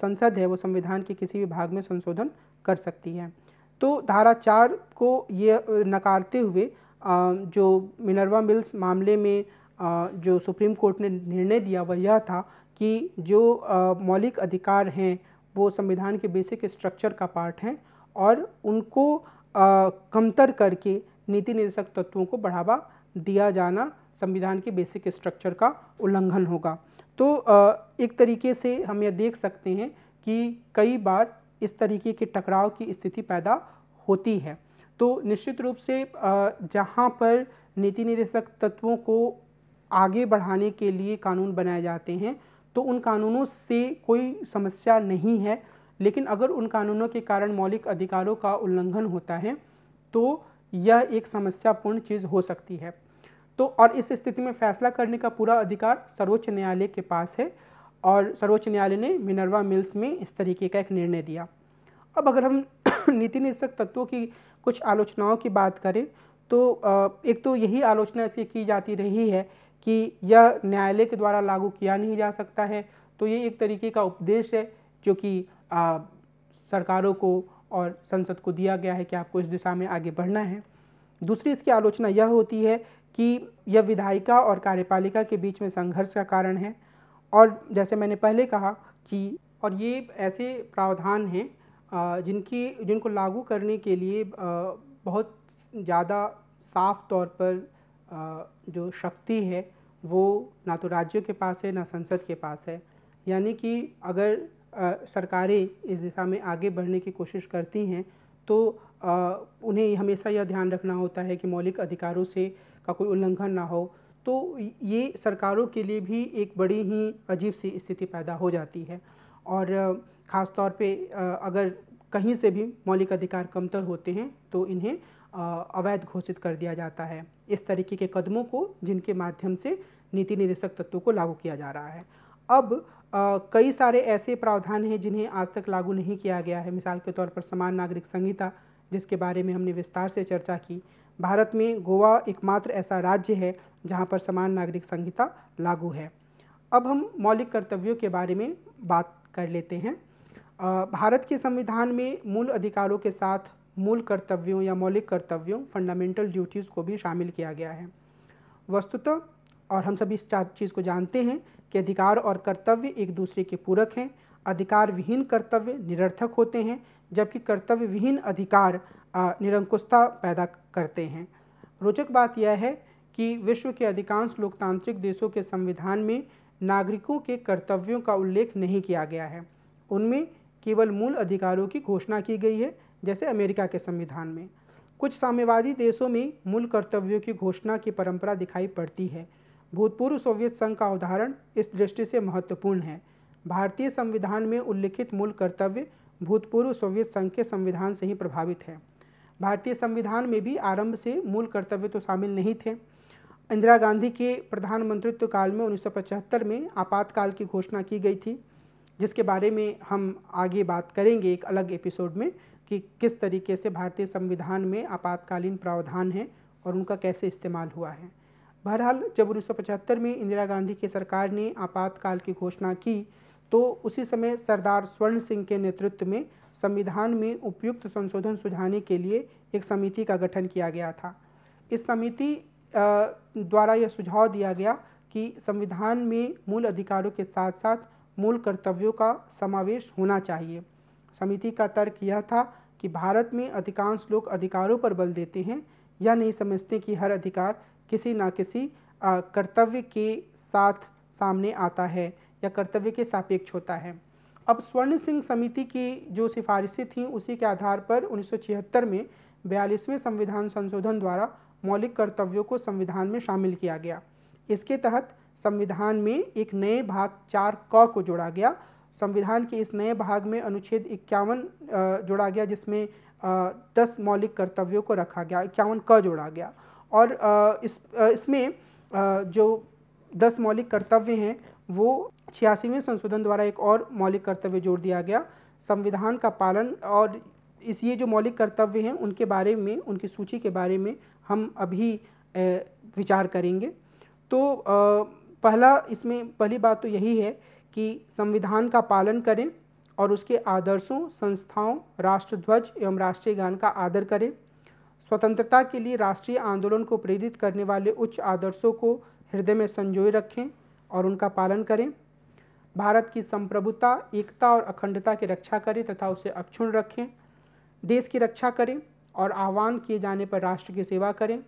संसद है वो संविधान के किसी भी भाग में संशोधन कर सकती है तो धारा चार को ये नकारते हुए जो मिनरवा मिल्स मामले में जो सुप्रीम कोर्ट ने निर्णय दिया वह यह था कि जो मौलिक अधिकार हैं वो संविधान के बेसिक स्ट्रक्चर का पार्ट हैं और उनको कमतर करके नीति निर्देशक तत्वों को बढ़ावा दिया जाना संविधान के बेसिक स्ट्रक्चर का उल्लंघन होगा तो एक तरीके से हम यह देख सकते हैं कि कई बार इस तरीके के टकराव की स्थिति पैदा होती है तो निश्चित रूप से जहाँ पर नीति निर्देशक तत्वों को आगे बढ़ाने के लिए कानून बनाए जाते हैं तो उन कानूनों से कोई समस्या नहीं है लेकिन अगर उन कानूनों के कारण मौलिक अधिकारों का उल्लंघन होता है तो यह एक समस्यापूर्ण चीज़ हो सकती है तो और इस स्थिति में फैसला करने का पूरा अधिकार सर्वोच्च न्यायालय के पास है और सर्वोच्च न्यायालय ने मिनरवा मिल्स में इस तरीके का एक निर्णय दिया अब अगर हम नीति निर्देशक तत्वों की कुछ आलोचनाओं की बात करें तो एक तो यही आलोचना इसकी की जाती रही है कि यह न्यायालय के द्वारा लागू किया नहीं जा सकता है तो ये एक तरीके का उपदेश है जो कि सरकारों को और संसद को दिया गया है कि आपको इस दिशा में आगे बढ़ना है दूसरी इसकी आलोचना यह होती है कि यह विधायिका और कार्यपालिका के बीच में संघर्ष का कारण है और जैसे मैंने पहले कहा कि और ये ऐसे प्रावधान हैं जिनकी जिनको लागू करने के लिए बहुत ज़्यादा साफ तौर पर जो शक्ति है वो ना तो राज्यों के पास है ना संसद के पास है यानी कि अगर आ, सरकारें इस दिशा में आगे बढ़ने की कोशिश करती हैं तो आ, उन्हें हमेशा यह ध्यान रखना होता है कि मौलिक अधिकारों से का कोई उल्लंघन ना हो तो ये सरकारों के लिए भी एक बड़ी ही अजीब सी स्थिति पैदा हो जाती है और ख़ास तौर पे अगर कहीं से भी मौलिक अधिकार कमतर होते हैं तो इन्हें अवैध घोषित कर दिया जाता है इस तरीके के कदमों को जिनके माध्यम से नीति निर्देशक तत्वों को लागू किया जा रहा है अब आ, कई सारे ऐसे प्रावधान हैं जिन्हें आज तक लागू नहीं किया गया है मिसाल के तौर पर समान नागरिक संहिता जिसके बारे में हमने विस्तार से चर्चा की भारत में गोवा एकमात्र ऐसा राज्य है जहाँ पर समान नागरिक संहिता लागू है अब हम मौलिक कर्तव्यों के बारे में बात कर लेते हैं भारत के संविधान में मूल अधिकारों के साथ मूल कर्तव्यों या मौलिक कर्तव्यों फंडामेंटल ड्यूटीज़ को भी शामिल किया गया है वस्तुतः और हम सभी इस चीज़ को जानते हैं कि अधिकार और कर्तव्य एक दूसरे के पूरक हैं अधिकार विहीन कर्तव्य निरर्थक होते हैं जबकि कर्तव्य विहीन अधिकार निरंकुशता पैदा करते हैं रोचक बात यह है कि विश्व के अधिकांश लोकतांत्रिक देशों के संविधान में नागरिकों के कर्तव्यों का उल्लेख नहीं किया गया है उनमें केवल मूल अधिकारों की घोषणा की गई है जैसे अमेरिका के संविधान में कुछ साम्यवादी देशों में मूल कर्तव्यों की घोषणा की परंपरा दिखाई पड़ती है भूतपूर्व सोवियत संघ का उदाहरण इस दृष्टि से महत्वपूर्ण है भारतीय संविधान में उल्लिखित मूल कर्तव्य भूतपूर्व सोवियत संघ के संविधान से ही प्रभावित है भारतीय संविधान में भी आरंभ से मूल कर्तव्य तो शामिल नहीं थे इंदिरा गांधी के प्रधानमंत्रित्व काल में 1975 में आपातकाल की घोषणा की गई थी जिसके बारे में हम आगे बात करेंगे एक अलग एपिसोड में कि किस तरीके से भारतीय संविधान में आपातकालीन प्रावधान हैं और उनका कैसे इस्तेमाल हुआ है बहरहाल जब उन्नीस में इंदिरा गांधी की सरकार ने आपातकाल की घोषणा की तो उसी समय सरदार स्वर्ण सिंह के नेतृत्व में संविधान में उपयुक्त संशोधन सुझाने के लिए एक समिति का गठन किया गया था इस समिति द्वारा यह सुझाव दिया गया कि संविधान में मूल अधिकारों के साथ साथ मूल कर्तव्यों का समावेश होना चाहिए समिति का तर्क यह था कि भारत में अधिकांश लोग अधिकारों पर बल देते हैं यह नहीं समझते कि हर अधिकार किसी ना किसी कर्तव्य के साथ सामने आता है या कर्तव्य के सापेक्ष होता है अब स्वर्ण सिंह समिति की जो सिफारिशें थीं उसी के आधार पर 1976 में बयालीसवें संविधान संशोधन द्वारा मौलिक कर्तव्यों को संविधान में शामिल किया गया इसके तहत संविधान में एक नए भाग चार क को जोड़ा गया संविधान के इस नए भाग में अनुच्छेद इक्यावन जोड़ा गया जिसमें दस मौलिक कर्तव्यों को रखा गया इक्यावन क जोड़ा गया और इस इसमें जो दस मौलिक कर्तव्य हैं वो छियासीवें संशोधन द्वारा एक और मौलिक कर्तव्य जोड़ दिया गया संविधान का पालन और इस ये जो मौलिक कर्तव्य हैं उनके बारे में उनकी सूची के बारे में हम अभी विचार करेंगे तो पहला इसमें पहली बात तो यही है कि संविधान का पालन करें और उसके आदर्शों संस्थाओं राष्ट्रध्वज एवं राष्ट्रीय गान का आदर करें स्वतंत्रता के लिए राष्ट्रीय आंदोलन को प्रेरित करने वाले उच्च आदर्शों को हृदय में संजोए रखें और उनका पालन करें भारत की संप्रभुता एकता और अखंडता की रक्षा करें तथा उसे अक्षुण रखें देश की रक्षा करें और आह्वान किए जाने पर राष्ट्र की सेवा करें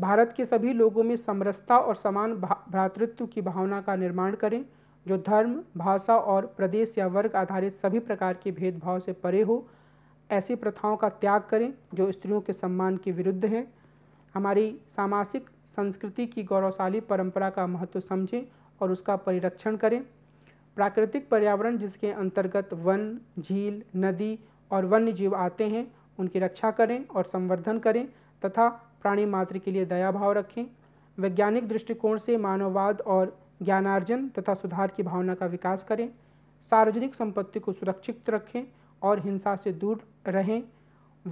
भारत के सभी लोगों में समरसता और समान भ्रातृत्व की भावना का निर्माण करें जो धर्म भाषा और प्रदेश या वर्ग आधारित सभी प्रकार के भेदभाव से परे हो ऐसी प्रथाओं का त्याग करें जो स्त्रियों के सम्मान के विरुद्ध है हमारी सामाजिक संस्कृति की गौरवशाली परंपरा का महत्व समझें और उसका परिरक्षण करें प्राकृतिक पर्यावरण जिसके अंतर्गत वन झील नदी और वन्य जीव आते हैं उनकी रक्षा करें और संवर्धन करें तथा प्राणी मात्र के लिए दया भाव रखें वैज्ञानिक दृष्टिकोण से मानववाद और ज्ञानार्जन तथा सुधार की भावना का विकास करें सार्वजनिक संपत्ति को सुरक्षित रखें और हिंसा से दूर रहें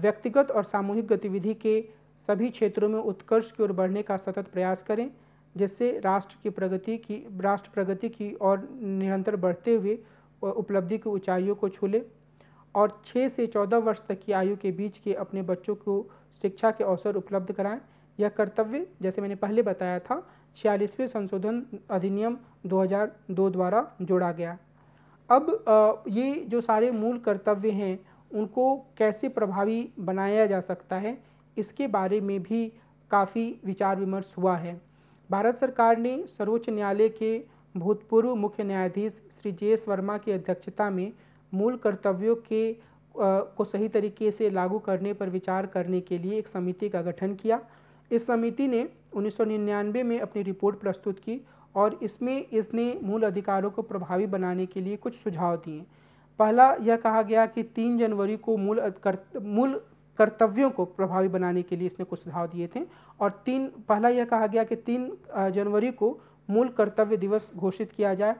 व्यक्तिगत और सामूहिक गतिविधि के सभी क्षेत्रों में उत्कर्ष की ओर बढ़ने का सतत प्रयास करें जिससे राष्ट्र की प्रगति की राष्ट्र प्रगति की और निरंतर बढ़ते हुए उपलब्धि की ऊंचाइयों को छूले और 6 से 14 वर्ष तक की आयु के बीच के अपने बच्चों को शिक्षा के अवसर उपलब्ध कराएं यह कर्तव्य जैसे मैंने पहले बताया था छियालीसवें संशोधन अधिनियम 2002 द्वारा जोड़ा गया अब ये जो सारे मूल कर्तव्य हैं उनको कैसे प्रभावी बनाया जा सकता है इसके बारे में भी काफ़ी विचार विमर्श हुआ है भारत सरकार ने सर्वोच्च न्यायालय के भूतपूर्व मुख्य न्यायाधीश श्री जे एस वर्मा की अध्यक्षता में मूल कर्तव्यों के आ, को सही तरीके से लागू करने पर विचार करने के लिए एक समिति का गठन किया इस समिति ने 1999 में अपनी रिपोर्ट प्रस्तुत की और इसमें इसने मूल अधिकारों को प्रभावी बनाने के लिए कुछ सुझाव दिए पहला यह कहा गया कि तीन जनवरी को मूल मूल कर्तव्यों को प्रभावी बनाने के लिए इसने कुछ सुझाव दिए थे और तीन पहला यह कहा गया कि तीन जनवरी को मूल कर्तव्य दिवस घोषित किया जाए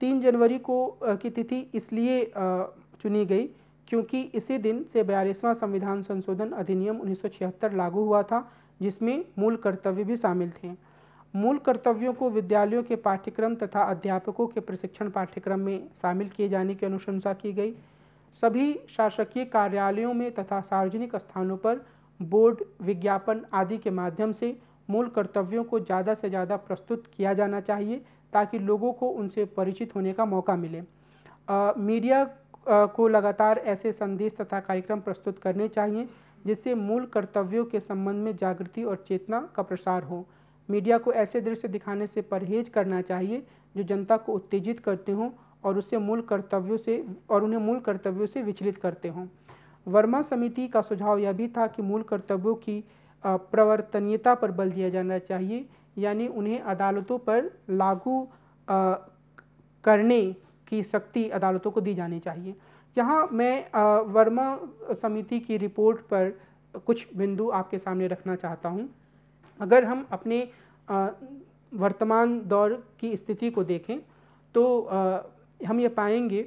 तीन जनवरी को की तिथि इसलिए चुनी गई क्योंकि इसी दिन से बयालीसवां संविधान संशोधन अधिनियम उन्नीस लागू हुआ था जिसमें मूल कर्तव्य भी शामिल थे मूल कर्तव्यों को विद्यालयों के पाठ्यक्रम तथा अध्यापकों के प्रशिक्षण पाठ्यक्रम में शामिल किए जाने की अनुशंसा की गई सभी शासकीय कार्यालयों में तथा सार्वजनिक स्थानों पर बोर्ड विज्ञापन आदि के माध्यम से मूल कर्तव्यों को ज़्यादा से ज़्यादा प्रस्तुत किया जाना चाहिए ताकि लोगों को उनसे परिचित होने का मौका मिले आ, मीडिया को लगातार ऐसे संदेश तथा कार्यक्रम प्रस्तुत करने चाहिए जिससे मूल कर्तव्यों के संबंध में जागृति और चेतना का प्रसार हो मीडिया को ऐसे दृश्य दिखाने से परहेज करना चाहिए जो जनता को उत्तेजित करते हों और उससे मूल कर्तव्यों से और उन्हें मूल कर्तव्यों से विचलित करते हों वर्मा समिति का सुझाव यह भी था कि मूल कर्तव्यों की प्रवर्तनीयता पर बल दिया जाना चाहिए यानी उन्हें अदालतों पर लागू करने की शक्ति अदालतों को दी जानी चाहिए यहाँ मैं वर्मा समिति की रिपोर्ट पर कुछ बिंदु आपके सामने रखना चाहता हूँ अगर हम अपने वर्तमान दौर की स्थिति को देखें तो हम ये पाएंगे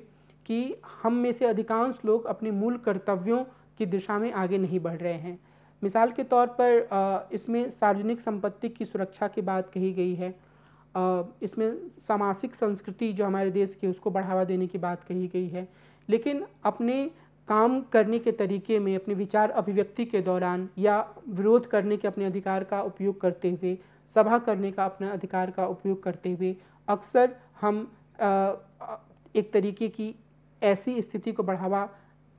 कि हम में से अधिकांश लोग अपने मूल कर्तव्यों की दिशा में आगे नहीं बढ़ रहे हैं मिसाल के तौर पर इसमें सार्वजनिक संपत्ति की सुरक्षा की बात कही गई है इसमें सामाजिक संस्कृति जो हमारे देश की उसको बढ़ावा देने की बात कही गई है लेकिन अपने काम करने के तरीके में अपने विचार अभिव्यक्ति के दौरान या विरोध करने के अपने अधिकार का उपयोग करते हुए सभा करने का अपने अधिकार का उपयोग करते हुए अक्सर हम एक तरीके की ऐसी स्थिति को बढ़ावा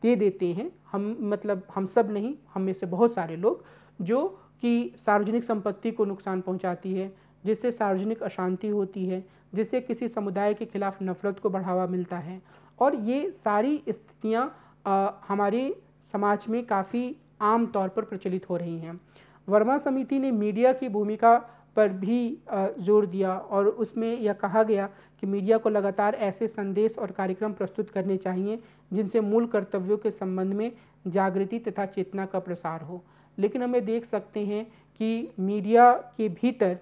दे देते हैं हम मतलब हम सब नहीं हम में से बहुत सारे लोग जो कि सार्वजनिक संपत्ति को नुकसान पहुंचाती है जिससे सार्वजनिक अशांति होती है जिससे किसी समुदाय के खिलाफ नफरत को बढ़ावा मिलता है और ये सारी स्थितियाँ हमारे समाज में काफ़ी आम तौर पर प्रचलित हो रही हैं वर्मा समिति ने मीडिया की भूमिका पर भी जोर दिया और उसमें यह कहा गया कि मीडिया को लगातार ऐसे संदेश और कार्यक्रम प्रस्तुत करने चाहिए जिनसे मूल कर्तव्यों के संबंध में जागृति तथा चेतना का प्रसार हो लेकिन हमें देख सकते हैं कि मीडिया के भीतर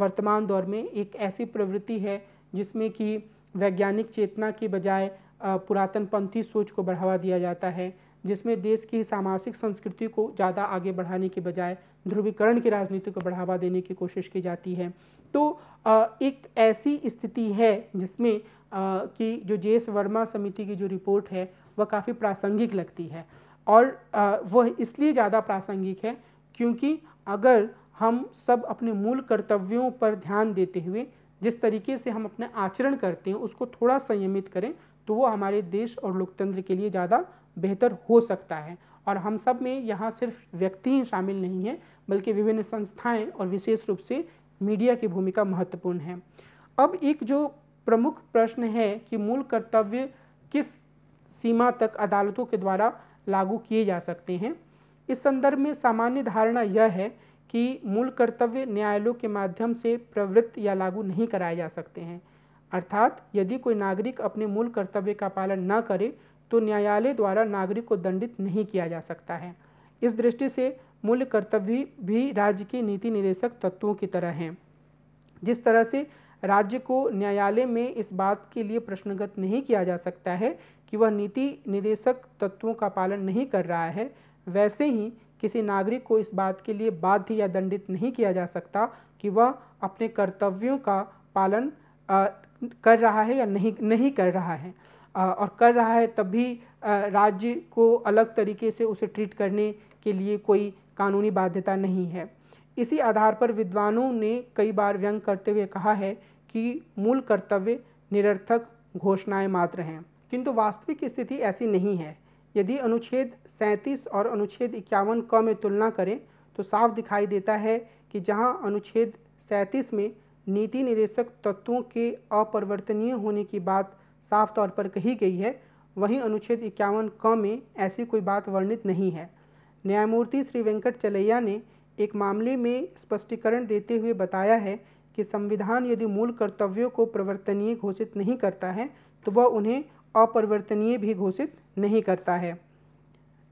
वर्तमान दौर में एक ऐसी प्रवृत्ति है जिसमें कि वैज्ञानिक चेतना के बजाय पुरातनपंथी सोच को बढ़ावा दिया जाता है जिसमें देश की सामाजिक संस्कृति को ज़्यादा आगे बढ़ाने के बजाय ध्रुवीकरण की राजनीति को बढ़ावा देने की कोशिश की जाती है तो एक ऐसी स्थिति है जिसमें कि जो जे एस वर्मा समिति की जो रिपोर्ट है वह काफ़ी प्रासंगिक लगती है और वह इसलिए ज़्यादा प्रासंगिक है क्योंकि अगर हम सब अपने मूल कर्तव्यों पर ध्यान देते हुए जिस तरीके से हम अपने आचरण करते हैं उसको थोड़ा संयमित करें तो वो हमारे देश और लोकतंत्र के लिए ज़्यादा बेहतर हो सकता है और हम सब में यहाँ सिर्फ व्यक्ति ही शामिल नहीं है बल्कि विभिन्न संस्थाएं और विशेष रूप से मीडिया की भूमिका महत्वपूर्ण है अब एक जो प्रमुख प्रश्न है कि मूल कर्तव्य किस सीमा तक अदालतों के द्वारा लागू किए जा सकते हैं इस संदर्भ में सामान्य धारणा यह है कि मूल कर्तव्य न्यायालयों के माध्यम से प्रवृत्त या लागू नहीं कराए जा सकते हैं अर्थात यदि कोई नागरिक अपने मूल कर्तव्य का पालन न करे तो न्यायालय द्वारा नागरिक को दंडित नहीं किया जा सकता है इस दृष्टि से मूल कर्तव्य भी राज्य के नीति निदेशक तत्वों की तरह हैं जिस तरह से राज्य को न्यायालय में इस बात के लिए प्रश्नगत नहीं किया जा सकता है कि वह नीति निदेशक तत्वों का पालन नहीं कर रहा है वैसे ही किसी नागरिक को इस बात के लिए बाध्य या दंडित नहीं किया जा सकता कि वह अपने कर्तव्यों का पालन आ, कर रहा है या नहीं नहीं कर रहा है और कर रहा है तब भी राज्य को अलग तरीके से उसे ट्रीट करने के लिए कोई कानूनी बाध्यता नहीं है इसी आधार पर विद्वानों ने कई बार व्यंग करते हुए कहा है कि मूल कर्तव्य निरर्थक घोषणाएं मात्र हैं किंतु वास्तविक स्थिति ऐसी नहीं है यदि अनुच्छेद 37 और अनुच्छेद इक्यावन क में तुलना करें तो साफ दिखाई देता है कि जहां अनुच्छेद 37 में नीति निदेशक तत्वों के अपरिवर्तनीय होने की बात साफ तौर पर कही गई है वहीं अनुच्छेद इक्यावन क में ऐसी कोई बात वर्णित नहीं है न्यायमूर्ति श्री वेंकट चलैया ने एक मामले में स्पष्टीकरण देते हुए बताया है कि संविधान यदि मूल कर्तव्यों को प्रवर्तनीय घोषित नहीं करता है तो वह उन्हें अपरिवर्तनीय भी घोषित नहीं करता है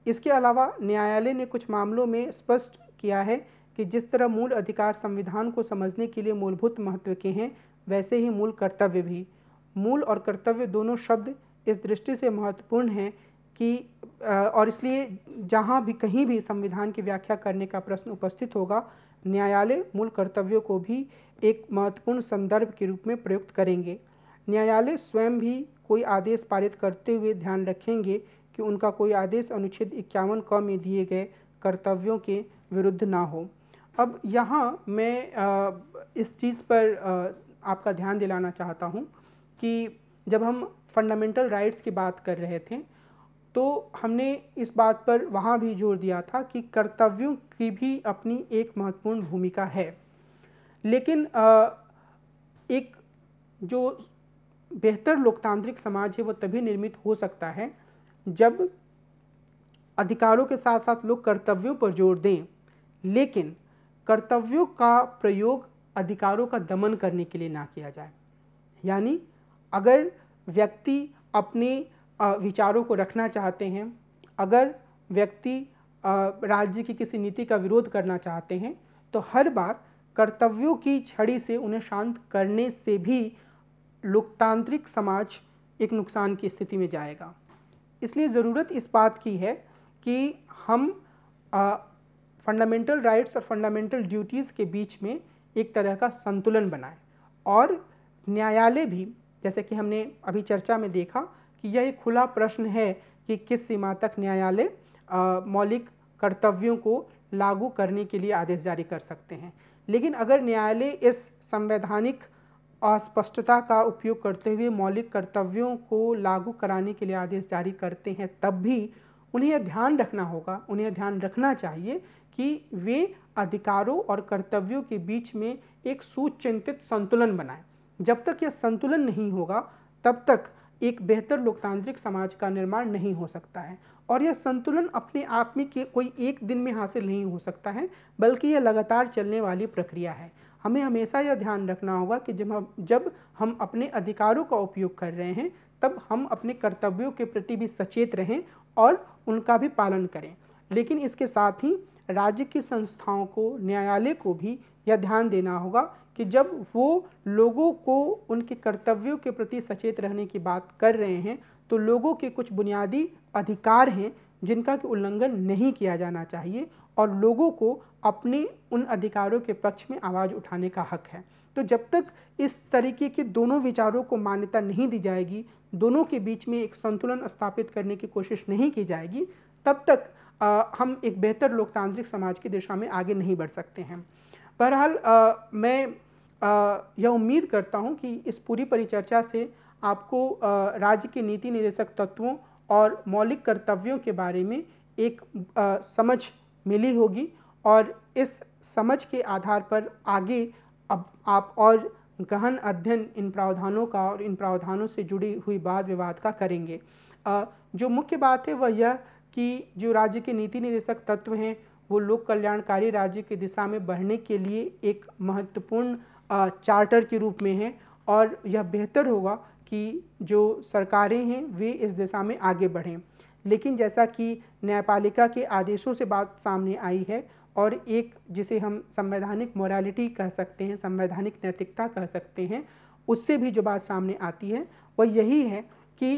इसके अलावा न्यायालय ने कुछ मामलों में स्पष्ट किया है कि जिस तरह मूल अधिकार संविधान को समझने के लिए मूलभूत महत्व के हैं वैसे ही मूल कर्तव्य भी मूल और कर्तव्य दोनों शब्द इस दृष्टि से महत्वपूर्ण हैं कि और इसलिए जहाँ भी कहीं भी संविधान की व्याख्या करने का प्रश्न उपस्थित होगा न्यायालय मूल कर्तव्यों को भी एक महत्वपूर्ण संदर्भ के रूप में प्रयुक्त करेंगे न्यायालय स्वयं भी कोई आदेश पारित करते हुए ध्यान रखेंगे कि उनका कोई आदेश अनुच्छेद इक्यावन क में दिए गए कर्तव्यों के विरुद्ध ना हो अब यहाँ मैं इस चीज़ पर आपका ध्यान दिलाना चाहता हूँ कि जब हम फंडामेंटल राइट्स की बात कर रहे थे तो हमने इस बात पर वहाँ भी जोर दिया था कि कर्तव्यों की भी अपनी एक महत्वपूर्ण भूमिका है लेकिन एक जो बेहतर लोकतांत्रिक समाज है वो तभी निर्मित हो सकता है जब अधिकारों के साथ साथ लोग कर्तव्यों पर जोर दें लेकिन कर्तव्यों का प्रयोग अधिकारों का दमन करने के लिए ना किया जाए यानी अगर व्यक्ति अपने विचारों को रखना चाहते हैं अगर व्यक्ति राज्य की किसी नीति का विरोध करना चाहते हैं तो हर बार कर्तव्यों की छड़ी से उन्हें शांत करने से भी लोकतांत्रिक समाज एक नुकसान की स्थिति में जाएगा इसलिए ज़रूरत इस बात की है कि हम फंडामेंटल राइट्स और फंडामेंटल ड्यूटीज़ के बीच में एक तरह का संतुलन बनाए और न्यायालय भी जैसे कि हमने अभी चर्चा में देखा कि यह एक खुला प्रश्न है कि किस सीमा तक न्यायालय मौलिक कर्तव्यों को लागू करने के लिए आदेश जारी कर सकते हैं लेकिन अगर न्यायालय इस संवैधानिक अस्पष्टता का उपयोग करते हुए मौलिक कर्तव्यों को लागू कराने के लिए आदेश जारी करते हैं तब भी उन्हें ध्यान रखना होगा उन्हें ध्यान रखना चाहिए कि वे अधिकारों और कर्तव्यों के बीच में एक सुचिंतित संतुलन बनाएं जब तक यह संतुलन नहीं होगा तब तक एक बेहतर लोकतांत्रिक समाज का निर्माण नहीं हो सकता है और यह संतुलन अपने आप में के कोई एक दिन में हासिल नहीं हो सकता है बल्कि यह लगातार चलने वाली प्रक्रिया है हमें हमेशा यह ध्यान रखना होगा कि जब हम जब हम अपने अधिकारों का उपयोग कर रहे हैं तब हम अपने कर्तव्यों के प्रति भी सचेत रहें और उनका भी पालन करें लेकिन इसके साथ ही राज्य की संस्थाओं को न्यायालय को भी यह ध्यान देना होगा कि जब वो लोगों को उनके कर्तव्यों के प्रति सचेत रहने की बात कर रहे हैं तो लोगों के कुछ बुनियादी अधिकार हैं जिनका कि उल्लंघन नहीं किया जाना चाहिए और लोगों को अपने उन अधिकारों के पक्ष में आवाज़ उठाने का हक है तो जब तक इस तरीके के दोनों विचारों को मान्यता नहीं दी जाएगी दोनों के बीच में एक संतुलन स्थापित करने की कोशिश नहीं की जाएगी तब तक हम एक बेहतर लोकतांत्रिक समाज की दिशा में आगे नहीं बढ़ सकते हैं बहरहाल मैं यह उम्मीद करता हूँ कि इस पूरी परिचर्चा से आपको राज्य के नीति निर्देशक तत्वों और मौलिक कर्तव्यों के बारे में एक आ, समझ मिली होगी और इस समझ के आधार पर आगे अब आप और गहन अध्ययन इन प्रावधानों का और इन प्रावधानों से जुड़ी हुई वाद विवाद का करेंगे आ, जो मुख्य बात है वह यह कि जो राज्य के नीति निदेशक तत्व हैं वो लोक कल्याणकारी राज्य की दिशा में बढ़ने के लिए एक महत्वपूर्ण चार्टर के रूप में है और यह बेहतर होगा कि जो सरकारें हैं वे इस दिशा में आगे बढ़ें लेकिन जैसा कि न्यायपालिका के आदेशों से बात सामने आई है और एक जिसे हम संवैधानिक मोरालिटी कह सकते हैं संवैधानिक नैतिकता कह सकते हैं उससे भी जो बात सामने आती है वह यही है कि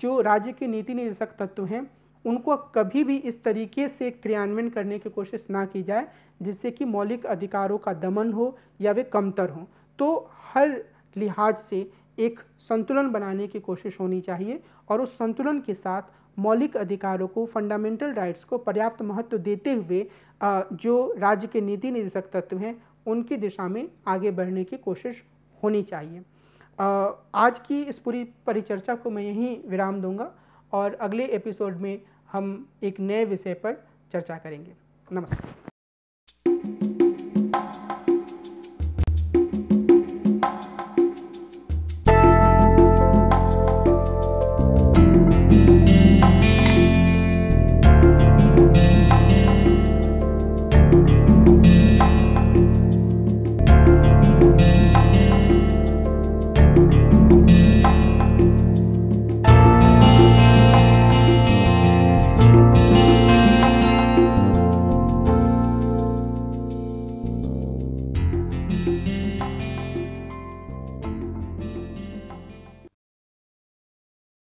जो राज्य के नीति निदेशक तत्व हैं उनको कभी भी इस तरीके से क्रियान्वयन करने की कोशिश ना की जाए जिससे कि मौलिक अधिकारों का दमन हो या वे कमतर हों तो हर लिहाज से एक संतुलन बनाने की कोशिश होनी चाहिए और उस संतुलन के साथ मौलिक अधिकारों को फंडामेंटल राइट्स को पर्याप्त महत्व देते हुए जो राज्य के नीति निर्देशक तत्व हैं उनकी दिशा में आगे बढ़ने की कोशिश होनी चाहिए आज की इस पूरी परिचर्चा को मैं यहीं विराम दूंगा और अगले एपिसोड में हम एक नए विषय पर चर्चा करेंगे नमस्कार